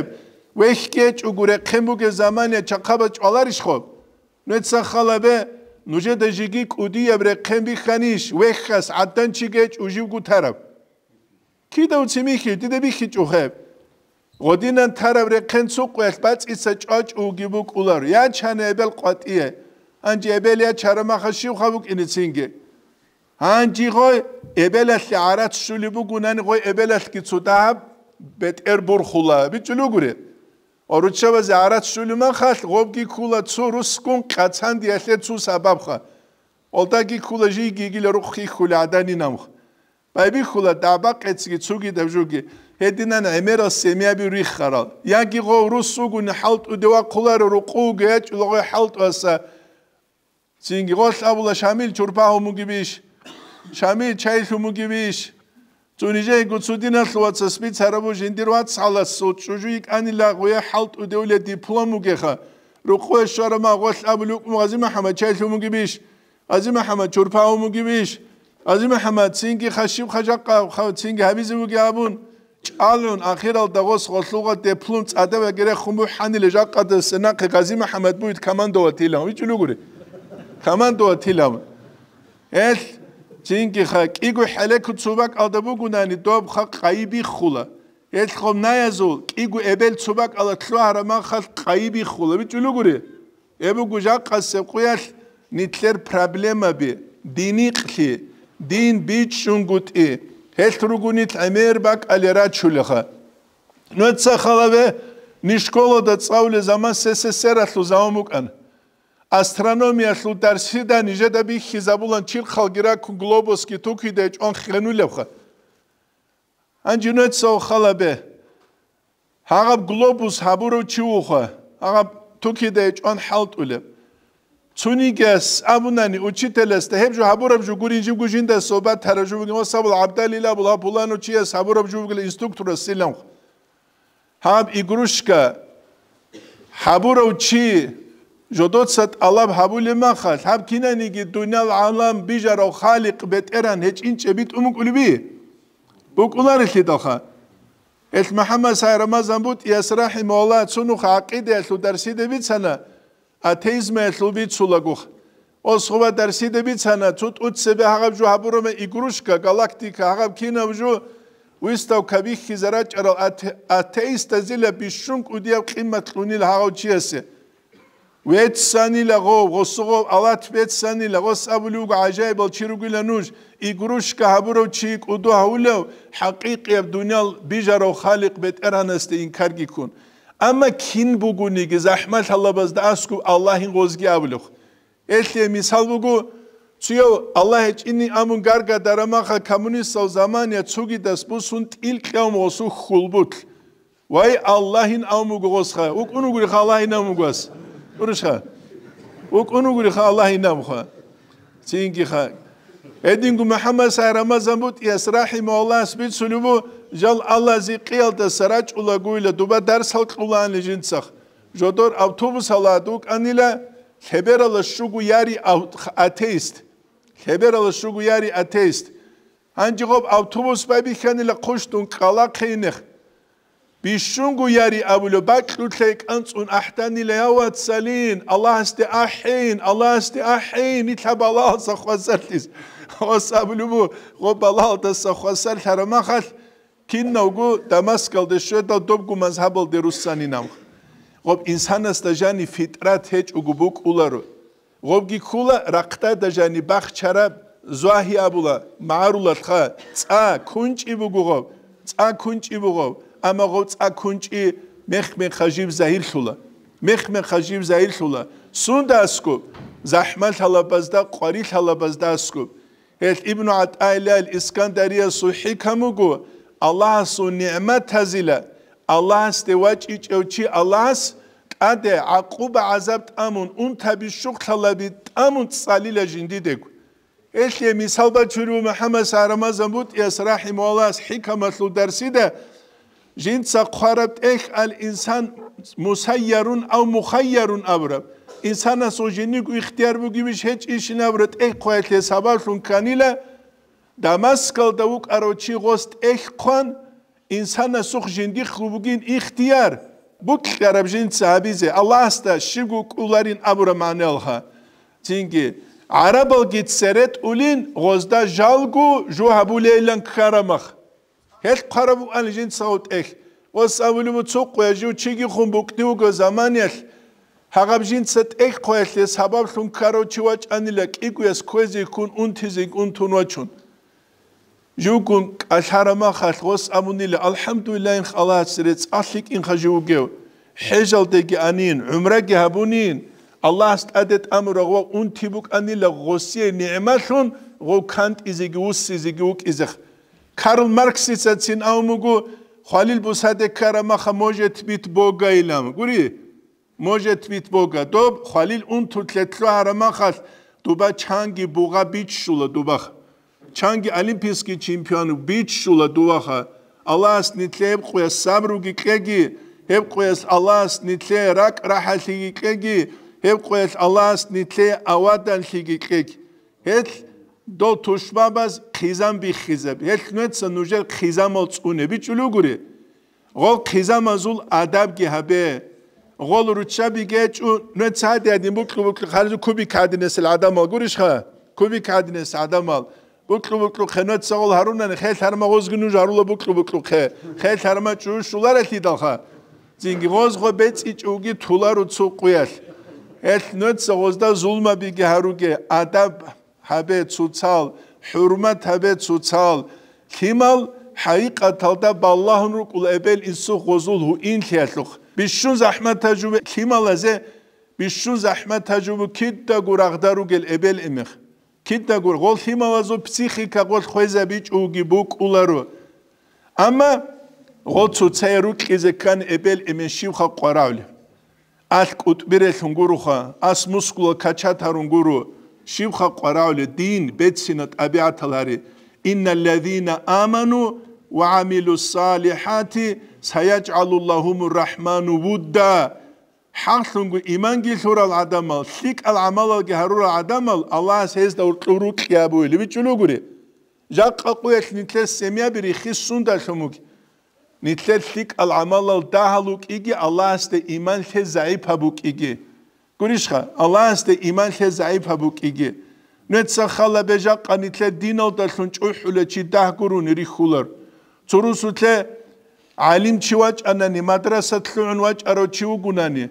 ვეშკე ჭუგურე ქემუგე ზამანე ჩაყაბა ჭვალარიშ ხო ნეცა ხალაბე ნუჟე დეჟიგი კუდი ებრე ქემბი ხანიშ ვეხას ადანჩიგე ჭუჟიგუთარა კიდევ ციმიხი დიდები ხიჭუხე ღოდინან თარავრე ქენცუ ყელ ბაწისა ჭაჭუგი ბუკულარ ია ჩანებელ ყვატიე ანჯი ებელია ჩარმახაში ხავუ კინიცინგე ანჯი ხო ებელას არაც შული ბუგუნანი ხო ებელას კიცუდა ბეტერბურ ხულა ბიჭლუგური ორუჩავაზე არაც შული მან ხალ ღობგი ხულა ცუ რუსკუნ ყაცანდი ახლე ცუ საბაბ ხა ოლდაგი ხულაჟი გიგილა რო ხი ხული ადანი ნამ ხ ბაიბი ხულა დაბა ყეცი ცუგი და ჟუგი ედინან ემერო სემიაბი რიხარალ. იაგი ღო რუსუგუნი ჰალტუ დევა ყულარო რუ ყუგე ჭლოღე ჰალტვასა წინი გოსავლა შამილ ჩურფაო მუგიბიშ შამილ ჩაი შუმუგიბიშ წუნიჟე გუცუდინასლოაც სპიცარაბო ჟინდირვაც სალას ოჩუჟი იკანილა ღია ჰალტუდეულე დიპლომუგეხა როყვე შარმა გოსავლა უკმაზი მაჰამად ჩაი შუმუგიბიშ აზი მაჰამად ჩურფაო მუგიბიშ აზი მაჰამად წინი ხაშიბ ხაჯაყა ხა წინი ჰაბიზი მუგიაბუნ ალონ ახირალ და გოს ხოსლუღა დიპლომ წადა ვეგერე ხუმუ ჰანილე ჟაყადა სენაქ გაზი მაჰამად ბუით კომანდოვა თილა ვიჩლუგური გამანდოა თილამ ეს ჩინკი ხა კიგუ ჰალეკუ ცუბაკ ადაბუ გუნანი დობ ხა ყაიბი ხულა ეს ხომ ნაიაზო კიგუ ებელ ცუბაკ ალა თლო არა მან ხა ყაიბი ხულა ბიჭულუგური ებუ გუჟა ყასე ყიალ ნიტლერ პრობლემები დინი ყლი დინ ბიჩუნგუტი ჰესრუგუნი თამერ ბაკ ალერა ჩულხა ნოცა ხალავე ნიშკოლა და წავლე ზამას სსსრ ახლო ზამუკან астрономия шултарси да ниже да би хизабулан чил халгира кун глобус ки ту ки деч он хенулевха анджунет со халабе хагаб глобус хабуру чи уха хагаб ту ки деч он халт уле цунигес абунани учителес те хебжу хабуру жу гуринжи гужинда собат таражу ги о сабул абдалил абула пулану чи я сабуру жу гле инструктора силам хаб игрушка хабуру чи ჟოდოცად ალაბ ჰაბული მახა ჰაბკინანიგი დუნალ ალამ ბიჟარო ხალიკ ბეტერან ჰეჭინჭე ბიტ უმკულიბი ბუკულარი ლიდოხა ეს მუჰამმად საი რამაზან ბუტ იასრაჰი მოლა ცუნუ ხაკიდე ლუ დარსიდები ცანა ათეიზმე ლუ ბი ცულაგუ ოს ხობა დარსიდები ცანა ცუტ უცები ჰაღაბჟუ ჰაბურომე იგრუშკა გალაქტიკა ჰაღაბკინავჟუ უისტავ ქაბიხი ზარაჭარო ათეისტა ზილა ბიშუნ ყუდია ყიმათ ლუნილ ჰაღაჩიასე ვეცსანილა ღო ღოსო ალათ ვეცსანილა ოსაბული უგ აჯაიბალ ჩირუგილანუშ იგრუშკა აბურუ ჩი კუდუ აულა ჰაკიკიებ დუნიალ ბიჟარო ხალიკ ბეტერანასტე ინკარგი კუნ ამა კინ ბუგუნი გი ზაჰმალ ალაბაზ და ასკუ ალლაჰინ ღოზგი აბლუხ ეთლე მისალ ბუგუ ციო ალლაჰე ჩინი ამუნ გარგა დარამახა კომუნისტო ზამანია ცუგი და სპუსუნ ტილკემ ოსუ ხულბუთ ვაი ალლაჰინ ამუ გოსხა უკუნუ გრი ხალაინ ამუ გოსხა ურუშა უკუნუ გური ხა ალლაჰ ინამ ხა ჩინგი ხა ედინგუ მუჰამმად სა რამაზან ბუთ ეს რაჰიმ ალლაჰ სბი სულუბუ ჯალ ალლაზი ყიალდა სარაჭ ულა გუილა დუბა დარსალ ყულანი ჯინცახ ჯოდორ ავტობუს ალადუ კანილა ხებერალა შუგუ იარი ათეისტ ხებერალა შუგუ იარი ათეისტ ანჯიღობ ავტობუს ბაბი ხანილა ყუშტუნ ყალა ხინეხ بيشونغو ياري أبولو باكلو تليك أنصون أحداني لياوات سالين الله استي أحين الله استي أحين إتحب الله سخوة سالتيس خوص أبولو بو غوب الله تسخوة سالت هرما خال كين نوغو دماسكال دي شوية دا دوبغو مذهبال دي روساني نامخ غوب إنسان استجاني فترات هج أغو بوك أولارو غوب جي كولا رقتا دجاني بخ چراب زواهي أبولا معارولا تخا تسا كونج إبو غوب تسا كونج إبو غوب ამაღო წაკუნჭი მეხმე ხაჟიბ ზაირხულა მეხმე ხაჟიბ ზაირხულა სუნდა ასკუ ზაჰმალ თალაბაზ და ყვარი თალაბაზ და ასკუ ეს იბნუ ატაილა ალ ისკანდარია სუჰი ქამუგუ ალას ნიმა თაზილა ალას დევაჭი ჭევჭი ალას ტადე აკუბა აზაბ ტამუნ უნთაბი შუხ თალაბი ტამუნ წალილა ჟინდი დეგუ ეს ლე მისალბა ჩურუ მუჰამმად სარამაზამუტ ეს რაჰიმ ალას ჰიკამათლუ დარსი და ჟინცა ხარაბტ ეხ ალ ინსან მუსაიარუნ აუ მუხაიარუნ აბრა ინსანა სოჟინი გუ ეხტიარბუ გიმიშ ჰეჭ ინშინ აბრა ტეხ ყოეთ ლე საბალშუნ კანილა დამასკალ და უკ აროჩი ღოსტ ეხ ხან ინსანა სოჟინდი ხუბგინ ეხტიარ ბუ ქიარაბ ჟინცა აბიზე ალასტა შიგუ კულარინ აბრა მანელხა ჩინკი არაბო გიცერეთ ულინ ღოზდა ჟალგუ ჟუჰაბულეილან ქარამახ ჰელ ყარაბუ ალიჯინ საუთ ეხ ოს ავლუმუ ცუყვა ჯუ ჩიგი ხუმბუ კნიუ გო ზამანიალ ჰაგაბჯინ ცეთ ეხ ყოელე საბაბ ლუნ ქარო ჩუვა ჭანილა კიგუეს ქუეზი ქუნ უნთიზი კუნ თუნვა ჩუნ ჯუ კუნ აშარამა ხალ ოს ამუნილა ალჰამდულილაჰი ხალასრე წალიკ ინ ხაჯუ გე ჰეჟალ დეგი ანინ უმრა გე ჰაბუნინ ალლაჰ სტადეთ ამრო ღო უნთიბუ კანილა ღოსიე ნიემა ლუნ ღო ქანტ იზიგი უსიზიგი უკიზი карл марксица цин аумугу халил бусаде карамаха может бит бога илам гури может бит бога то халил он тутлетло арамахал дуба чанги буга бич шула дубах чанги олимпийский чемпион бич шула дубаха аллас нитлеб куя самруги кеги хэб куяс аллас нитле рак рахалиги кеги хэб куяс аллас нитле авадан хиги кеги хэл до тушмабас хизам бихизаб ехнэтсэн уже хизамоцуне бичлугури гол хизамазул адаб гихабе гол руча бигеч у нэцадэдин буклубуклу халзу куби кадинесэл адама гуришха куби кадинес адамал буклубуклу хэнэтсэл харунэн хэл хармагозгину жарула буклубуклу хэ хэл харма чушулар элидалха зинги возго бецич уги тулару цуқуял ехнэтсэ возда зулма биге харуге адаб ჰაბე ცუცალ ჰურმა თაბე ცუცალ ქიმალ ჰაიყათალ და ბალლაჰუნ რუკულ ებელ ისუ ღოზულ ჰუ ინთიათლუხ ბიშუნ ზაჰმათაჯუ ქიმალაზე ბიშუნ ზაჰმათაჯუ ქიდდა გურაღდარუ გელ ებელ იმხ ქიდდა გურ ღოლ ჰიმალაზო ფსიქიკა ღოლ ხვეზე ბიჭუგი ბუკულარუ ამა ღოლ ცუცერუ ქიზეკან ებელ იმეში ხა ყვარავლი ალკუტ ბირელ ჰუნგურუხა ას მუსკულო კაჩათარუნ გურუ şivha qara'ül din betsinat abi ataları innellezine amanu ve amilus salihati sayec'alullahumur rahmanu vudda Hasungu iman gil hural adamal, sik al amal al geharur adamal, Allah sez da urturuk ya bu ili biçulu guri. Jakka kuyet nitles semya biri hissun da şumuk. Nitles sik al amal al dahaluk igi, Allah sez iman sez zayıf habuk igi. გურიშხა ალას და იმან ხე ზაიფა ბუკიგი ნეცა ხალა ბეჟა ყანითლე დინალ და სუნ ჭუჰულეჩი დაგურუნი რიხულარ ცურუსუთლე ალიმჩი ვაჭანანი მადრასა თლუნ ვაჭარო ჩიუგუნანი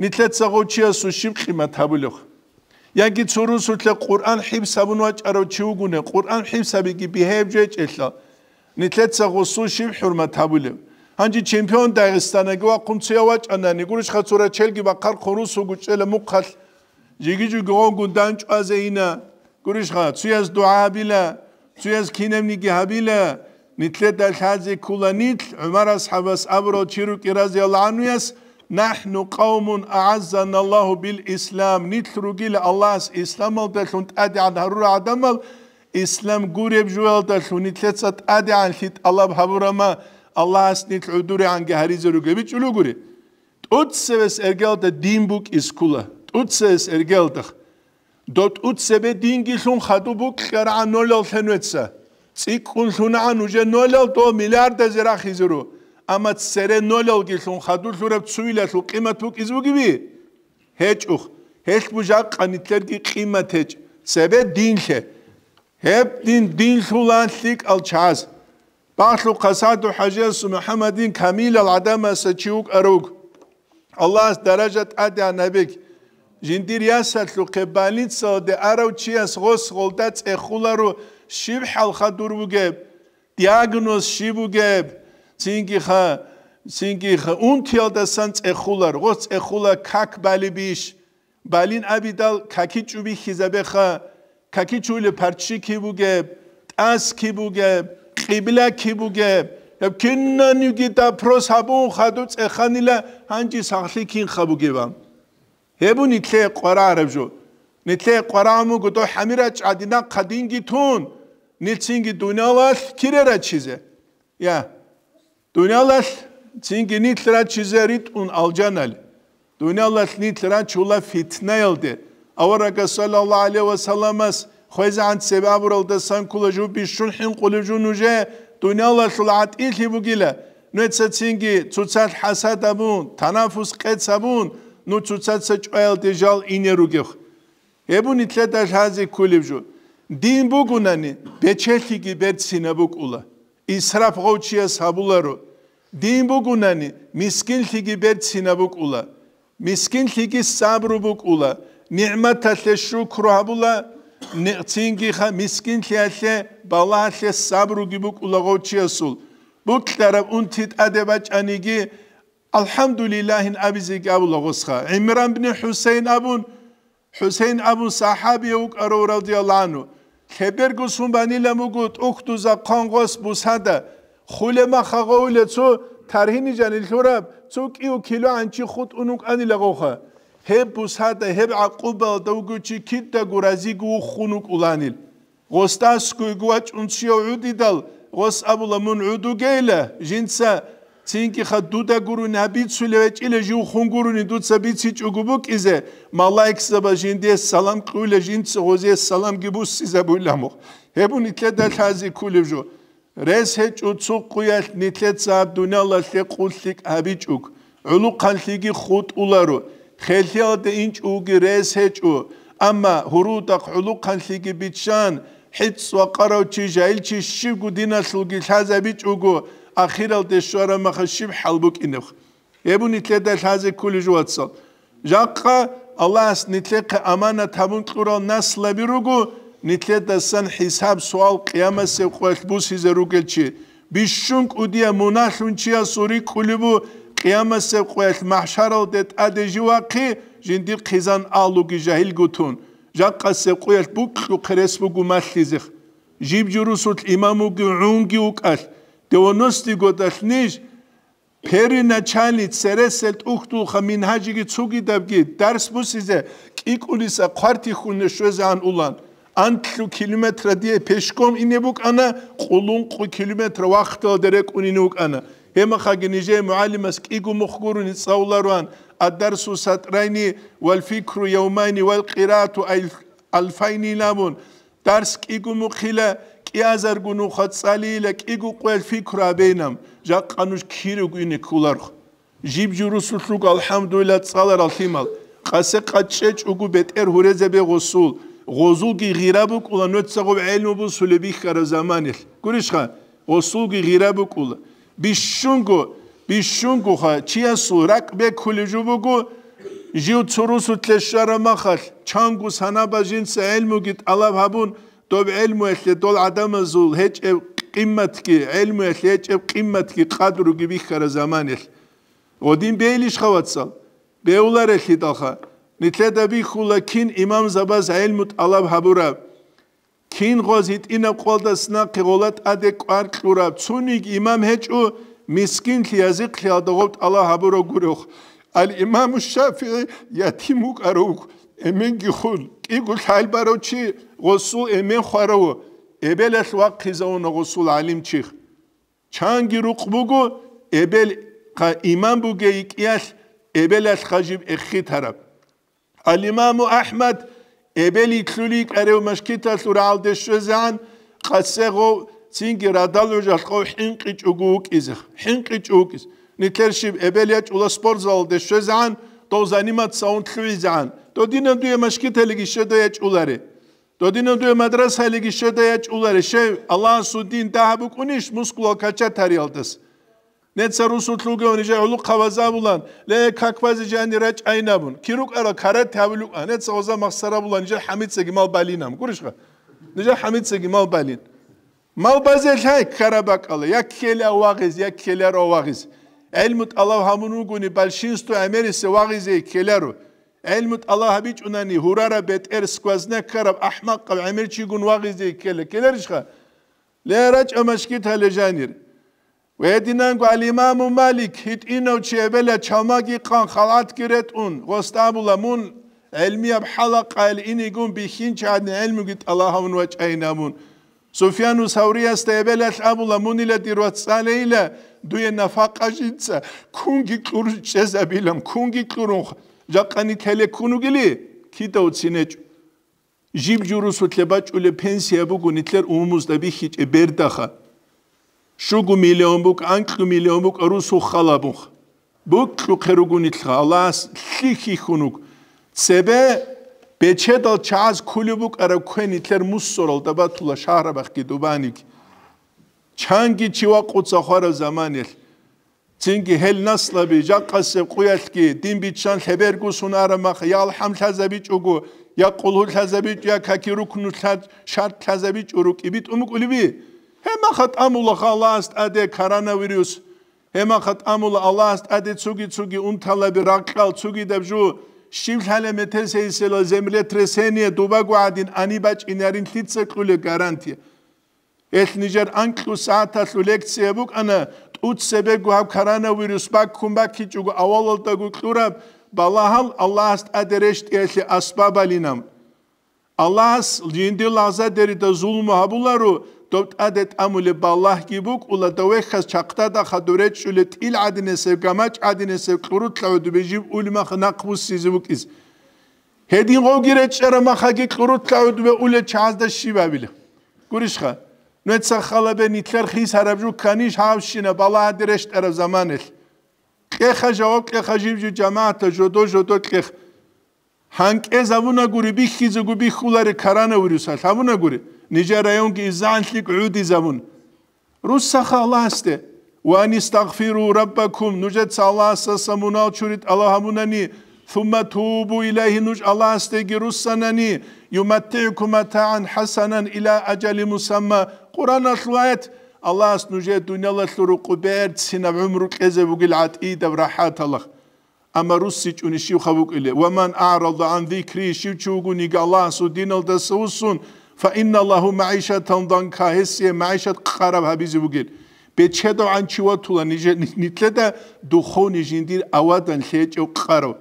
ნითლე წაღოჩია სუ შიმყიმა თაბულოხ იანგი ცურუსუთლე ყურან ჰიბსაბუნ ვაჭარო ჩიუგუნე ყურან ჰიბსაბიგი ბიჰებჯე ჭელა ნითლე წაღოსუ შიმჰურმა თაბულოხ ანჯი ჩემპიონ დაღესტანა გვა ხუნციავა ჭანანი გურიშ ხაცურა ჩელგიბა ხარხორუ სუგუ ჭელე მუხალ ჯიგიჯი გონ გუნდან ჭაზე ინა გურიშ ხა ცუიას დუაბილა ცუიას ქინემნი გიაბილა ნიტლედა ხაზი ქულანით უმარას ჰავას აბრო ჩირუ კირაზი ლანუიას ნახნუ ყაუმუნ ააზანა ალლაჰუ ბილ ისლამ ნიტრუგი ალლას ისლამ ალდახუნ ადი ანარუ ადამალ ისლამ გურიებ ჟუალდა ხუნიტლეცად ადი ანხით ალაბ ჰავრამა ალლაჰს ნით უდური ანგე ჰარიზურუ გები ჭულუგური ტუცსევეს ერგელდა დინბუკ ისკულა ტუცსეს ერგელდა დოტ უცსებე დინგი ხუნ ხატუბუკ ხერა ნოლელ თენვეცა ციკ ხუნ ხუნან უჟე ნოლელ დო მილიარდა ზერა ხიზურუ ამა წერე ნოლელ გი ხუნ ხატუ ლურებ ცვილა თუ ყიმათუ კიზუგიბი ჰეჭუხ ჰეშბუჟა ყანითლერ გი ყიმათეჭ წებე დინხე ჰებ დინ დინ ხულან ლიკ ალჩას ბახლუ ყასადუ ჰაჯას მუჰამადინ კამილალ ადამასა ჩუკ არუგ ალლას დარაჯატ ადა ნაბიგ ჯინდირიასალუ ქებალინცა დე არავჩიას ღოს ღოლდა წეხულარუ შიბ ხალხადურუგებ დიაგნოზ შიბუგებ წინკი ხა წინკი ხა უნთიალდასან წეხულარ ღოს წეხულა ქაკ ბალიბიშ ბალინ აბიდალ ქაკი ჭუბი ხიზაბე ხა ქაკი ჭული პარჩი ქიბუგებ ტას ქიბუგებ ყიბლა ქიბუგე კინანი გიტა პროსაბუ ხადუ წეხანილა ჰანჯი სახლი კინ ხაბუგება ჰებუნი თლე ყარა არებჟო ნიტლე ყარამუ გუტო ჰამირა ჭადინა ყადინგი თუნ ნილცინგი დუნალალ ქირერა ჩიზე ya დუნალალ ცინგი ნიტლრა ჩიზე რიტუნ ალჯანალ დუნალალ ნიტლრა ჩულა ფიტნაილდე ავარაკა სალალლაჰუ ალეიჰი ვა სალამას ხვეზან ცებაბრალ და სანკულა ჯუბი შულჰინ ყულჯუნ უჟე დუნიალა შულაათ ინჰი ბუგილა ნუცაცინგი ცუცალ ჰასადაბუნ თანაფუს ყეცაბუნ ნუ ცუცალ საჭველ დეჟალ ინერუგი ებუნი თლედა ჟაზი ქულიბჟუ დინ ბუგუნანი ბეჩელთიგი ბერცინა ბუკულა ისრაფ ღოჩია საბულარო დინ ბუგუნანი მისკინთიგი ბერცინა ბუკულა მისკინთიგი საბრუბუკულა ნიჰმათა შუქრუ აბულა ნიცინგიხა მისკინლიალე ბალალე საბრუგი ბუკულაღოჩიასულ ბუკლარა უნთით ადებაჭანიგი ალჰამდულილაჰი აბიზი გაბულაღოსხა იმრან ბნი ჰუსეინ აბუნ ჰუსეინ აბუ საჰაბი უკარო რადიალანუ ქებერგუსუმბანილა მუგუტ უხტუზა ყონგოს ბუსადა ხულემა ხაღოულეცუ თარჰინი ჯანილქურა ცუკიუ ქილო ანჩი ხუტ უნუკანილა ღოხა ჰებუსა და ჰება ყუბალ და უგუჩი ქიდა გურაზიგუ ხუნუ კულანილ ოსტას კუიგუა ჭუნციო უდიდალ ოს აბულა მუნ უდუგეილა ჟინცა ცინკი ხა დუდა გურუ ნაბი ცულევე ჭილეჟი ხუნგურუნი დუცა ბიცი ჭუგუბუ კიზე მალაიქსაბა ჟინდე სალამ ყულე ჟინც ოზე სალამ გიბუს სიზა ბულამო ჰებუნ იტლე და თაზი ქულევჟო რეს ჰე ჭუცუ ყუიალ ნიტლე წა დუნალა შე ყულსიკ აბიჭუკ ულუ ყანლიგი ხუტულარო ხელშეოთ ინჩ უგი რესეჭუ ამა ჰურუტა ხულუ ყანლიგი ბიჩან ჰიც ვაყაროჩი ჟაილჩი შიგუ დინასულგი ხაზებიჭუგუ ახირალდე შვარა მახა შიბ ჰალბუკინებ ებუნითლედა ხაზე კული ჟუატსო ჟაყა ალას ნითლეყ ამანა თამუნ ყურო ნასლები როგუ ნითლედა სან ჰისაბ სვალ ყიამასე ყველბუსიზე როგელჩი ბიშუნ კუდია მონახუნჩია სური კულიბუ ყიამასე ყველ მაშაროდეთ ადეჟვაკი ჟინდი ყიზან ალუგი ჟაჰილგუთუნ ჟაყასე ყველ ბუკუ ხრესბუგუ მალთიზხ ჟიბჯურუსულ იმამუგი უნგი უკალ დევონოსტიგოდახნიშ ფერინა ჩანი წერესელ უხტულხა მინჰაჯიგი ცუგიდაბგი დარსბუსიზე კიკულისა ყვარტი ხუნე შვეზან ულან ანტლუ კილომეტრა დიე პეშკომ ინებუკანა ყულუნ ყი კილომეტრა ვახტო დერეკუნინუკანა هما خاجنيجي معلم اسك إيجو مخبور نتصولروان الدرس سطرين والفكر يومين والقراءة ألفين نامون درس إيجو مخيلة كيازر جنو خد ساليلك إيجو قل فكرة بينهم جا قانوش كيرو جيني كولارخ جيب جروس لوك الحمد لله تصالر الثمال قاسق قد شج أجو بتر هرزة بغسول غزوكي غيرابك ولا نتسقو علمو بسولبيخ كرا زمانيل كوريش خا غسوكي غيرابك ولا бишунгу бишунгу ха чия сурак бе кулижубугу жив цурус утлешара махал чангу санабажин саэлмугит алабабун доб элму эсле дол адамазул хеч э кимматки элму эсле хеч э кимматки кадру гиби хара заманил один бейлиш хаватсал беулар эхидаха нитледа би хулакин имам забаз элмут алабабура ქინღოზით ინა ყოლდასნა ყოლად ადეკვარ ყურა ცუნიგ იმამ ჰეჭუ მისკინ ხიაზი ხიადოგოთ ალა ჰაბურო გურუხ ალ იმამ შაფი ياتიმუ ყარუხ ემენ გიხულ კი გულ ხალბაროჩი ღოსულ ემენ ხარო ებელეს ვა ხიზაონ ღოსულ ალიმ ჩიხ ჩანგი რუყბუგუ ებელ ყა იმამ ბუგე იკიას ებელას ხაჯიბ ეხი თარაბ ალ იმამ აჰმად ებელი ქრული ყერევ მშკითას ურალდეშვეზან ყასეღო წინგი რადალოჟას ყო ჰინყი ჭუგუ უკიზე ჰინყი ჭუგის ნიტერში ებელია ჭულა სპორტზალდეშვეზან თო ზანიმად საუნთხვიზან თო დინამდუე მშკითელიგი შედაე ჭულარე დოდინოდუე მადრასალიგი შედაე ჭულარე შე ალანსუ დინ დაბუკუნიშ მუსკულო კაჩა თარიალდეს Netsaru sutluge onije ulu kavaza bulan. Le kakvazi jani reç ayna bun. Kiruk ara kara tavluk anet oza mahsara bulan. Nice hamid segi mal am. Kuruşka. Nice hamid segi mal balin. Mal bazel hay karabak alı. Ya kele vagiz ya keler o vagiz. Elmut Allah hamunu guni balşinstu emerisi vagize keleru. Elmut Allah habiç unani hurara bet er skvazne karab ahmak kal emerçi gun vagize kele. Keler işka. Le raç amaşkit halejanir. ვედინან გალიმა მუმალიკ ჰიტინო ჩებელა ჩამაგი ყან ხალათკირეთ უნ ღოსტაბულა მუნ ელმიაბ ჰალაყა ელ ინიგუნ ბიხინ ჩადნი ელმუგით ალაჰავნ ვაჭაინამუნ სუფიანუ საურიას დებელა ლაბულა მუნილა დიროცალეილა დუე ნაფაყაშიცა ქუნგი ყურუ ჩესაბილამ ქუნგი ყურუ ჯაყანი თელეკუნუგილი ქიტო ცინეჭ ჟიბჯურუ სუთლებაჭული პენსია ბუგუნიტლერ უმუმუზდა ბიხი ბერდახა შუგუ მილიონბუკ ანკუ მილიონბუკ რუსუ ხალაბუხ ბუკუ ხერუგუნი ხალას ხიხი ხუნუკ ცებე ბეჩედო ჩაზ ქულიბუკ არა ქენი თერ მუსსორალ და ბათულა შაჰრაბახ კიდუბანიკ ჩანგი ჩივა ყუცა ხარო ზამანილ ჩინგი ჰელ ნასლაბი ჯაყასე ყუიალკი დიმბიჩან ხებერგუსუნ არა მახ ял ჰამთაზები ჭუგუ я кулхазабич я какируку нуша шарт хазабич урук ибит умукуливи ჰემახატ ამულა ხალასტ ადე კორონავირუს ჰემახატ ამულა ალასტ ადე ცუგი ცუგი უნთალები რაკალ ცუგი დებჟუ შიმხალე მეთესე ისელო ზემლეთრესენია დუბაგვადინ ანიბაჭინარინ თიცეკული გარანტია ეთნიჯერ ანკლუ საათასლუ ლექცია ბუკ ანა უცებე გვავ კორონავირუს ბაკუმბა კიჭუგა ავალალდა გუკლურა ბალაჰალ ალასტ ადე რეშტი ესე ასბაბალინამ ალას ლინდი ლაზა დერი და ზულმა ბულარუ დოტადე ტამულე ბალაჰ გიბუკ ულა დავეხას ჩაქტა და ხადურე ჩული თილ ადინესე გამაჭ ადინესე ყურუთ ხავდ ბიჯი ულმა ხნაყვის სიზუკის ჰედინ ღოგირე ჭერა მახაგი ყურუთ ხავდ ბე ულე ჩაზ და შიბაბილი გურიშხა ნეცა ხალაბე ნიტლარ ხის არაბჟუ კანი შავშინა ბალადრეშ ტერა ზამანელ ეხა ჯავაბ ეხა ჯიბჯი ჯამაათა ჯოდო ჯოდო ტეხ ჰანკე ზავუნა გური ბიხი ზგუ ბიხულარი ქარანა ვირუსა თავუნა გური Nice rayon ki izantlik udi zamun. Russaka Allah ste. Ve an istagfiru rabbakum. Nucet Allah sasamuna çurit Allah'amunani. Thumma tubu ilahi nuc Allah ste girussanani. Yumatti'kum mata'an hasanan ila aceli musamma. Kur'an atlı ayet. Allah nucet dünyalı turu kubert sinem ömrü keze bugil at'i devrahat Allah. Ama Rusic unişiv havuk ile. Ve men a'ralda an zikri şivçugu nigallah su dinalda savussun. فإن الله معيشة تندان كهسي معيشة خراب هبيزي بقول بيتشدو عن شوا طولا نتلدا دخو نجندير أوادا لحيج أو قارو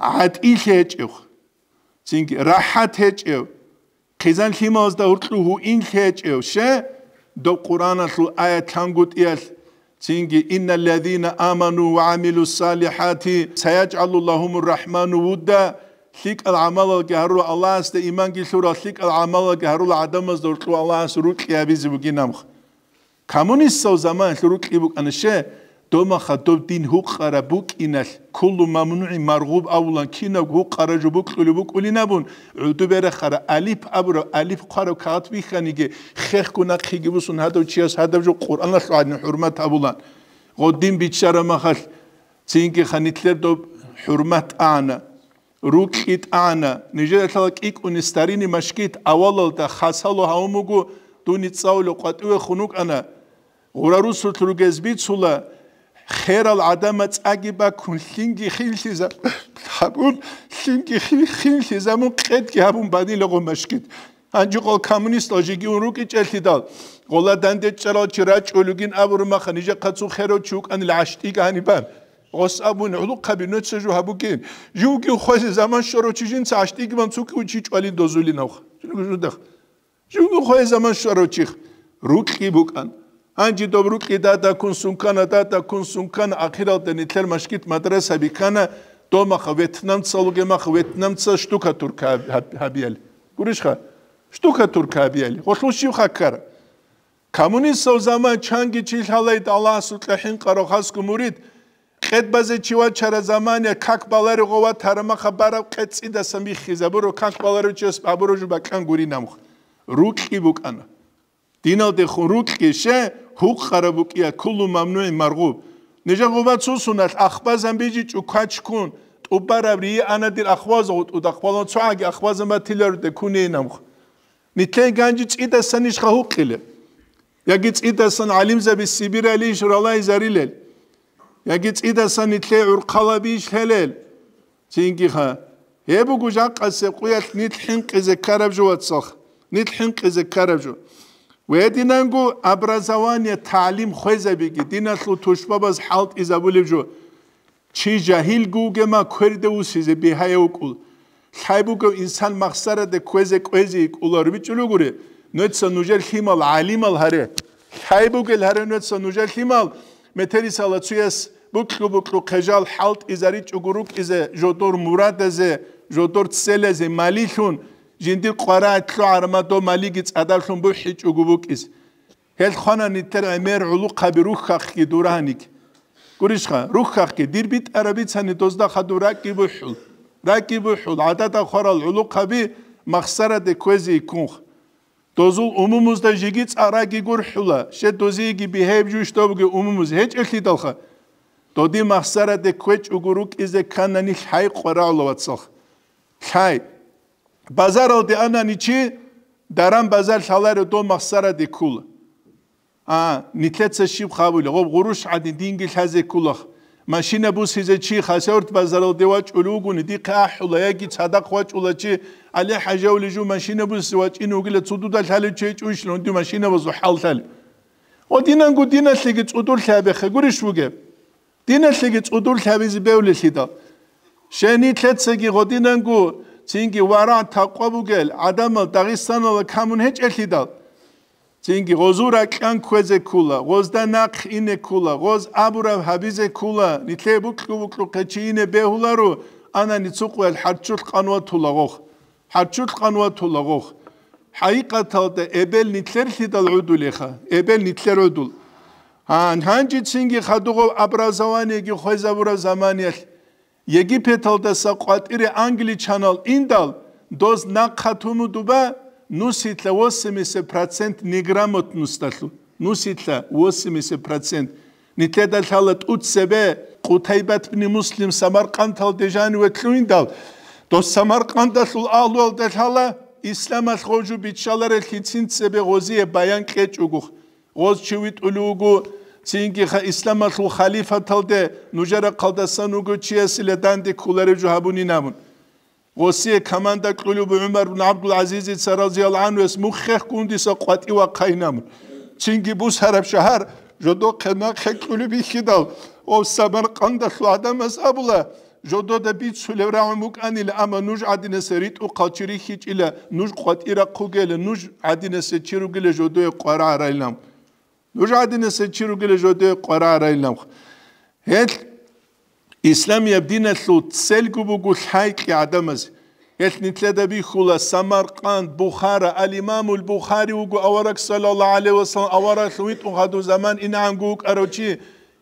عاد إي لحيج أو زينك راحات هيج أو قيزان لماز دا هرتلوه إن لحيج أو شا دو قرآن لو آية تانقوت إيال إن الذين آمنوا وعملوا الصالحات سيجعل اللهم الرحمن ودا ლიკ ალ-ამალ ალ-გარუ ალ-ალას და იმანგი სურა ლიკ ალ-ამალ ალ-გარუ ადამას დორტუ ალ-ალას რუკიაბი ზუგინამხ კომუნისტო ზამან რუკი ბუკანშე დომა ხატობ დინ ჰუყარა ბუკინალ ქულუ მამნუი მარღუბ აულან კინა ჰუყარაჯუ ბუკლუ ბუკულინაბუნ უდუბერა ხარა ალიფ აბრო ალიფ ყარო ქათ ვიხანიგე ხეხკუნა ხიგიბუსუნ ჰადო ჩიას ჰადავჯუ ყურანა ხადნი ჰურმათ აბულან ღოდიმ ბიჩარა მახალ ცინკი ხანიტლერ დო ჰურმათ ანა რუკით ან ნიჟეთალ კიკუნი სტარინი მაშკით ავალალ და ხასალო ჰაუმუგუ დუნი წაულო ყატუე ხუნუკ ანა ღურარუს თურგეზბი ცულა ხერალ ადამა წაგიბა ქუნლინგი ხილშიზა თაბუნ ლინგი ხილშიზა მუ ყედკი აბუნ ბადილო ყო მაშკით ანჯი ყო კომუნისტო ჟიგი რუკი ჭელთიდალ ყოლა დანდე ჭრო ჭრა ჭულუგინ აბურ მახ ნიჟე ყაცუ ხერო ჩუკ ანი ლაშტი განიბან ოსაბუნ ულუყაბი ნოცეჟუ ჰაბუკინ ჯუგი ხოზე ზამან შორო ჩიჯინ წაშტი გიმან ცუკი უჩი ჭველი დოზული ნახ ჯუგი ჟუდახ ჯუგი ხოზე ზამან შორო ჩიხ რუკი ბუკან ანჯი დობ რუკი და და კუნ სუნკანა და და კუნ სუნკან აქირალ და ნითლერ მაშკით მადრასა ბიკანა დომა ხ ვიეტნამ ცალუგე მა ხ ვიეტნამ ცა შტუკა თურკა ჰაბიელი გურიშ ხა შტუკა თურკა ჰაბიელი ხოშუში ხაკარ კომუნისტო ზამან ჩანგი ჩილ ჰალაი და ალას უტლე ჰინ ყარო ხასკუ მურიდ ხედბაზე ჩივა ჩარა ზამანია ქაკ ბალარი ყოვა თარმა ხაბარა ყეცი და სამი ხიზა ბორო ქაკ ბალარი ჩეს აბროჟი ბაკან გური ნამხ რუკი ბუკან დინო დე ხუ რუკი შე ჰუ ხარა ბუკია ქულუ მამნოი მარღუ ნეჟა ყოვა ცუსუნა ახბაზან ბიჯი ჩუკაჩკუნ ტუბარა ბრი ანადილ ახვაზ ოტუ და ხვალო ცაგი ახვაზა მათილერ დე ქუნე ნამხ ნიტლე განჯი წიდა სანიშ ხა ჰუკილე Я гиц ита сан алимза би сибир алиш ралай зарилель ეგი წიდასან ითლე ურყალაბი შელელ წინკიხა ებუ გუჟაყასე ყუეთ ნითხინ ყიზე ქარაბჟუაცხ ნითხინ ყიზე ქარაბჟუ ვედინანგუ აბრაზავანია თალიმ ხვეზებიგი დინასლუ თუშბაბას ჰალტ იზაბულებჟუ ჩი ჯაჰილ გუგემა ქერდეუსიზე ბიჰაიუკულ ხაიბუგო ინსან მახსარადე ქვეზე ქვეზი კულარ ბიჭულუგური ნეცა ნუჟერ ხიმალ ალიმალ ჰარე ხაიბუგელ ჰარე ნეცა ნუჟერ ხიმალ მეთერისალაცუეს ბუკლუ ბუკლუ ხეჟალ ჰალტ იზარი ჭუგურუკ იზე ჟოდორ მურადაზე ჟოდორ ცელეზე მალიხუნ ჟინდი ყვარა ათლო არმადო მალიგი წადალხუნ ბუ ჰი ჭუგუბუკ იზ ჰელ ხანა ნიტერ ამერ ულუ ყაბირუ ხახკი დურანიკ გურიშხა რუხახკი დირბიტ არაბიცანი დოზდა ხადურა კიბუჰულ და კიბუჰულ ადატა ხორალ ულუ ყაბი მახსარა დე კვეზი კუნხ დოზულ უმუმუზდა ჟიგი წარა გიგურჰულა შე დოზიგი ბიჰებჯუშტობგი უმუმუზ ჰეჭ ეხლიდალხა დოდი მახსარა დე ქვეჭ უგურუკ იზე ქანანი ხაი ყვრალოვაცხ ხაი ბაზარო დე ანანი ჩი დარან ბაზარ ხალარე დო მახსარა დე ქულ ა ნიტლეცე შიბ ხავულა ღო ღურუშ ადი დინგი ხაზე ქულახ машинабус хизечи хасерт базарал дева чулугуни ди кахула яги цада хва чулачи али хажаулижу машинабус вачин угле цудуда хале чей чуншлон ди машинабус халтал о динан гу дина лиги цудул хабе хагури шуге дина лиги цудул хабизи бевли хида шени тлецеги го динан гу цинги вара такво бугел адам дагистанала камун хеч эхида წინგი ღოზურა კანქვეზე ქულა ღოზდა ნახინე ქულა ღოზ აბურა ჰაბიზე ქულა ნითლებ უკუკუ ქეჩინე ბეჰულარო ანანი წუყველ ჰარჩულ ყანვა თულა ღო ჰარჩულ ყანვა თულა ღო ჰაიყათალდა ებელ ნითლერ ლიდალ უდულიხა ებელ ნითლერ უდულ ან ჰანჯი წინგი ხადუღო აბრაზავანი იგი ხეზაბურა ზამანიალ იგი ფეთალდა საყვატირი ანგლი ჩანალ ინდალ დოს ნახათუმუდუბა ну ситла 80% неграмотностьлу ну ситла 80% нитеда талат утсебе кутайбат бни муслим самарқандтал дежани ветлуиндал то самарқандасул алвал дехала исламас хожу битшалар хицинцебе гози баян кечугу гоз чивитулугу цинки ха исламас ху халифа талде нужара қалдасан угу чиесиле данди кулари жуабуни намун ვოსიე კომანდა კლუბ მემარ ნაბდულ აზიზი ცარაზიალ ანვეს მუხხე კუნდისა ყვატივა ხაინამ ჩინგი ბუს ჰარაბ შაჰარ ჟოდო ქემა ხე კლუბი ხიდალ ო საბარ ყანდა ხლ ადამას აბულა ჟოდო და ბი ცულევრა მუკანილ ამა ნუჟ ადინეს რიტუ ყაჩირი ხიჭილა ნუჟ ყვატირა ხუგელა ნუჟ ადინეს ჩირუგელა ჟოდო ყვარა არაილამ ნუჟ ადინეს ჩირუგელა ჟოდო ყვარა არაილამ ჰელ ისლამი ამდინაცუ ცელგუბუგუ ხაიკი ადამას ეს ნიტლედაბი ხულა სამარყან ბუხარა ალიმამულ ბუხარი უგუ ავარაკ სალალალა ალე ვასალ ავარა ხვით უღადო ზამან ინა ანგუ ყაროჩი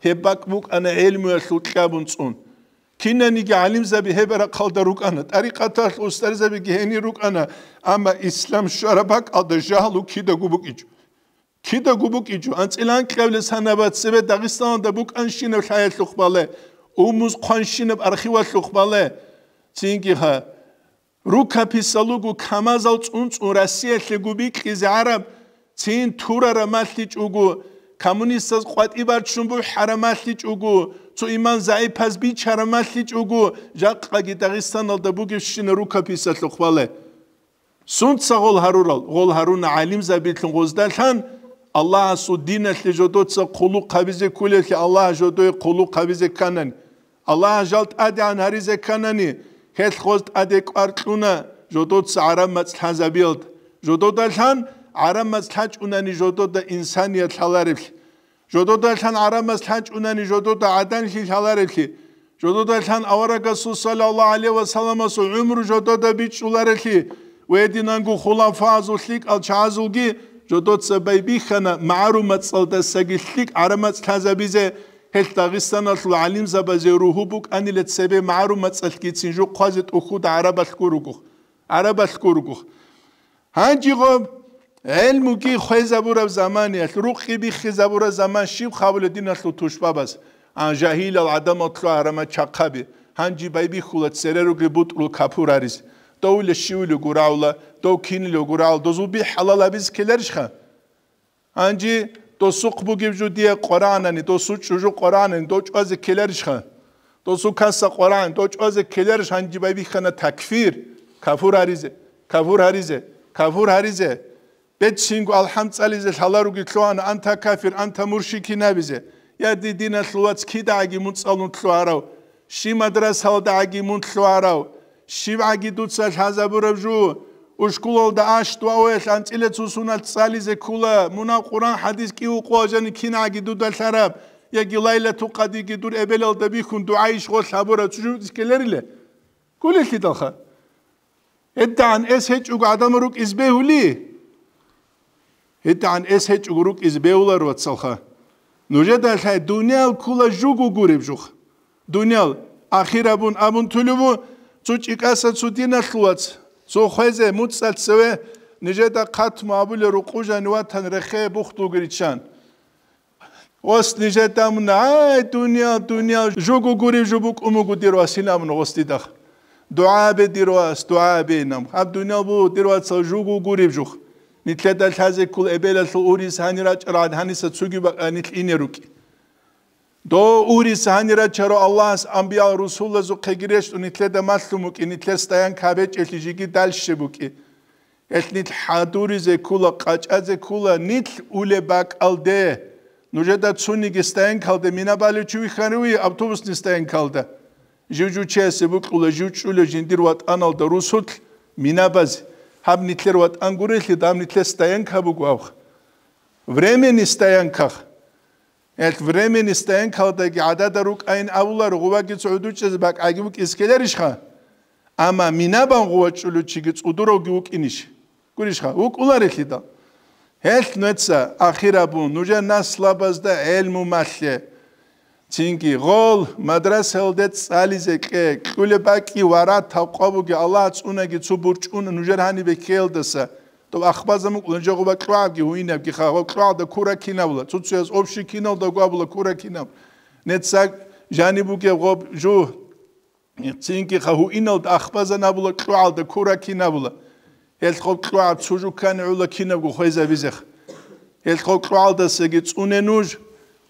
ჰებაკ მუკ ანა ელმი ხუთლაბუნ წუნ ქინანიგი ალიმზაბი ჰებერა ყალდა რუკანა ტარიყათა უსტარიზაბი გენი რუკანა ამა ისლამ შარაბაკ ალდა ჟალუ ქიდა გუბუკიჩ ქიდა გუბუკიჩ ანწილან ყევლე სანაბაცებე დაღისტანდა ბუკანში ნხაილ ხუბალე უმუს ქონშინებ არქივალ უხბალე წინკიხა რუკაფისალუგუ ქამაზალ წუნწუ რასიელი გუბი ყიზი არაბ წინ თურარა მასტიჭ უგუ კომუნისტას ყვატიბარ ჩუნბუ ჰარამასტიჭ უგუ ცუ იმან ზაიფას ბიჩარამასტიჭ უგუ ჟაყა გიტაგისტანალ და ბუგი შინ რუკაფისალუ ხვალე სუნცაღოლ ჰარურალ ღოლ ჰარუნა ალიმ ზაბილთუ ღოზდალთან ალლაჰ სუ დინალ ლიჯოდოცა ყულუ ყავიზე ქულელი ალლაჰ ჟოდოი ყულუ ყავიზე კანანი ალაჟალტ ადი ანარიზე კანანი ხელხოზტ ადე კვარტუნა ჟოდოც არამაც ლაზაბილდ ჟოდოდალხან არამაც ლაჭუნანი ჟოდოდა ინსანია თალარიფლი ჟოდოდალხან არამაც ლაჭუნანი ჟოდოდა ადანში თალარიფლი ჟოდოდალხან ავარაგასუ სალალა ალეივა სალამასუ უმრუ ჟოდოდა ბიჭულარიფლი ვედინანგუ ხულაფაზულიკ ალჩაზულგი ჟოდოც ბაიბიხანა მარუმაც სალდასაგილიკ არამაც ლაზაბიზე ჰელ დაღისტანალ ალიმ ზაბაზე რუჰუბუკ ანილეთ სებე მარუმაც ალკიცინ ჟუ ყაზეთ უხუდ არაბასკურუკუ არაბასკურუკუ ჰანჯიღო ელმუკი ხეზაბურავ ზამანიალ რუყიბი ხეზაბურა ზამანში ხავლედინალ თუშბაბას ან ჟაჰილ ალ ადამოთლა არამა ჩაყაბი ჰანჯი ბაიბი ხულად სერერუგი ბუტრულ ქაფურ არის დოულე შიული გურავლა დოქინი გურავლ დოზუბი ჰალალაბის კილერშხა ანჯი то сухбу гивжудия Коранани, то су чужу Коранани, то чуазе келершхан. То су каса Коран, то чуазе келершхан джибайби хана такфир. Кафур аризе, кафур аризе, кафур аризе. Бетсингу алхамцализе шалару гитлуан, анта кафир, анта муршики навизе. Я ди дина слуац кида аги муцалун тлуарау. Ши мадраса алда аги мун тлуарау. Ши ваги дуца шазабуравжу. Ши ваги дуца шазабуравжу. უშკულო და აშტვაოეს ანწილეც უსუნალ წალიზე ქულა მუნა ყურან ჰადის კი უყვაჟანი ქინაგი დუდალარაბ იგი ლაილათუ ყადიგი დურ ებელალ და ბიხუნ დუაიშ ხო საბორა ჩუჯუს კელერილე ქული ხიტალხა ედან ეს ჰეჭუგ ადამრუკ იზბეული ედან ეს ჰეჭუგ რუკ იზბეულარ ვაცალხა ნუჟედა ხა დუნიალ ქულა ჟუგუ გურებ ჟუხ დუნიალ ახირაბუნ ამუნ თულუბუ ცუჭიკასა ცუდინა ხუაც სო ხეზე მუცალცვე ნიჟედა ქათმაბული რუყუჟანი ვათან რხე ბუხტუგრიჩან ოს ნიჟედა მნა დუნია დუნია ჟუგუგური ჟუბუკ უმუგუდირო სინამ ნოსტიდა დუაბე დიროას დუაბე ნამ ხაბ დუნია ბუ დიროაც ჟუგუგური ბჟუხ ნიტლედა თაზე კულ ებელას ორი სანირა ჭრად ჰანისა ცუგი ნიტ ინერუკი до ури санира чаро аллахс амбиа русулзу кегиреш унитле да маслумук инитле стаян кабе чешижиги далшебуки эснит хадуризе кула качазе кула нитл уле бакалде нужеда цуниги стаян калде минабале чувихануи автобусни стаян калда жужучесе бу кула жучуле жиндир ват анал да русут минабаз хаб нитлер ват ангуреш да нитле стаян кабу гуав времени стаян ках ერთ ვრემენის თანხავდა გადადა რუკაინ აულარ ღვაგი წუდუჭეს ბა კაგი უკისკელერიშ ხა ამა მინაბან ღვაჭულო ჩიგი წუდუროგი უკინიშ გურიშ ხა უკულარიხი და ჰელთ ნეცა ახირაბუ ნუჟა ნასლაბაზ და ელმუ მახე ჩინკი ღოლ მადრასელდე წალიზე კე კულებაკი ვარა თავყავუგი ალა წუნეგი წუბურჭუნ ნუჟერ ჰანი ბეკელდასა то ахбаза му кунжагова кваги уинев ки хаго квада кура кинавла цуцуяс общи кинал да гвабла кура кинам нетса жани буке гоб жу цинки хаху инал да ахбаза набула квада кура кинавла ел хоб кваа цужу кан ула кинав го хайза визех ел хоб квалда сеги цуненуж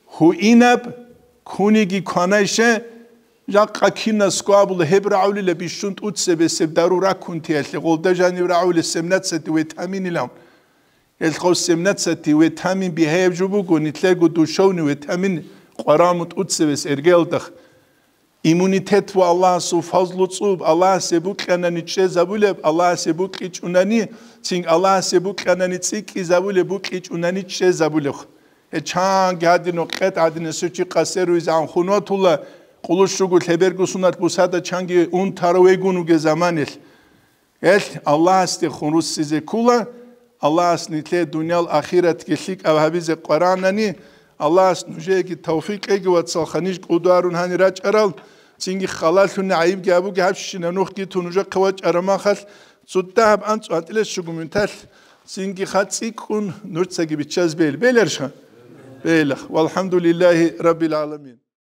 ху инаб куниги кванаше ჟაყა ქინა სკუაბულ ჰებრაული ლები შუნტ უცებესებ დარუ რაკუნთი ალე ყოლდა ჟანი რაული სემნაცეთი ვიტამინი ლამ ელხო სემნაცეთი ვიტამინ ბი ჰებჟუბუ გონითლე გუდუ შოვნი ვიტამინ ყვარამუტ უცებეს ერგელდა იმუნიტეტ ვა ალას უ ფაზლუ წუბ ალას ებუ ყანანი ჩეზაბულე ალას ებუ ყიჭუნანი წინ ალას ებუ ყანანი ციკი ზაბულე ბუ ყიჭუნანი ჩეზაბულე ე ჩან გადინო ყეთ ადინე სუჩი ყასერუ ზანხუნო თულა quluşluğu hebergusunat bu sada çangi un tarvegunu ge zamanil. El Allah asti xunus size kula Allah asni tle dünyal ahiret gelik avhabize Kur'anani Allah asni uje ki tevfik egi vat salxaniş qudarun hani raç aral cingi xalal hun ayib ge bu ge hapşine nuh ki tunuja qavaç arama xal sutta hab ant atile şugumüntel cingi xatsik un nurtsa gibi çazbel beler şan. Beyler. Velhamdülillahi Rabbil Alemin.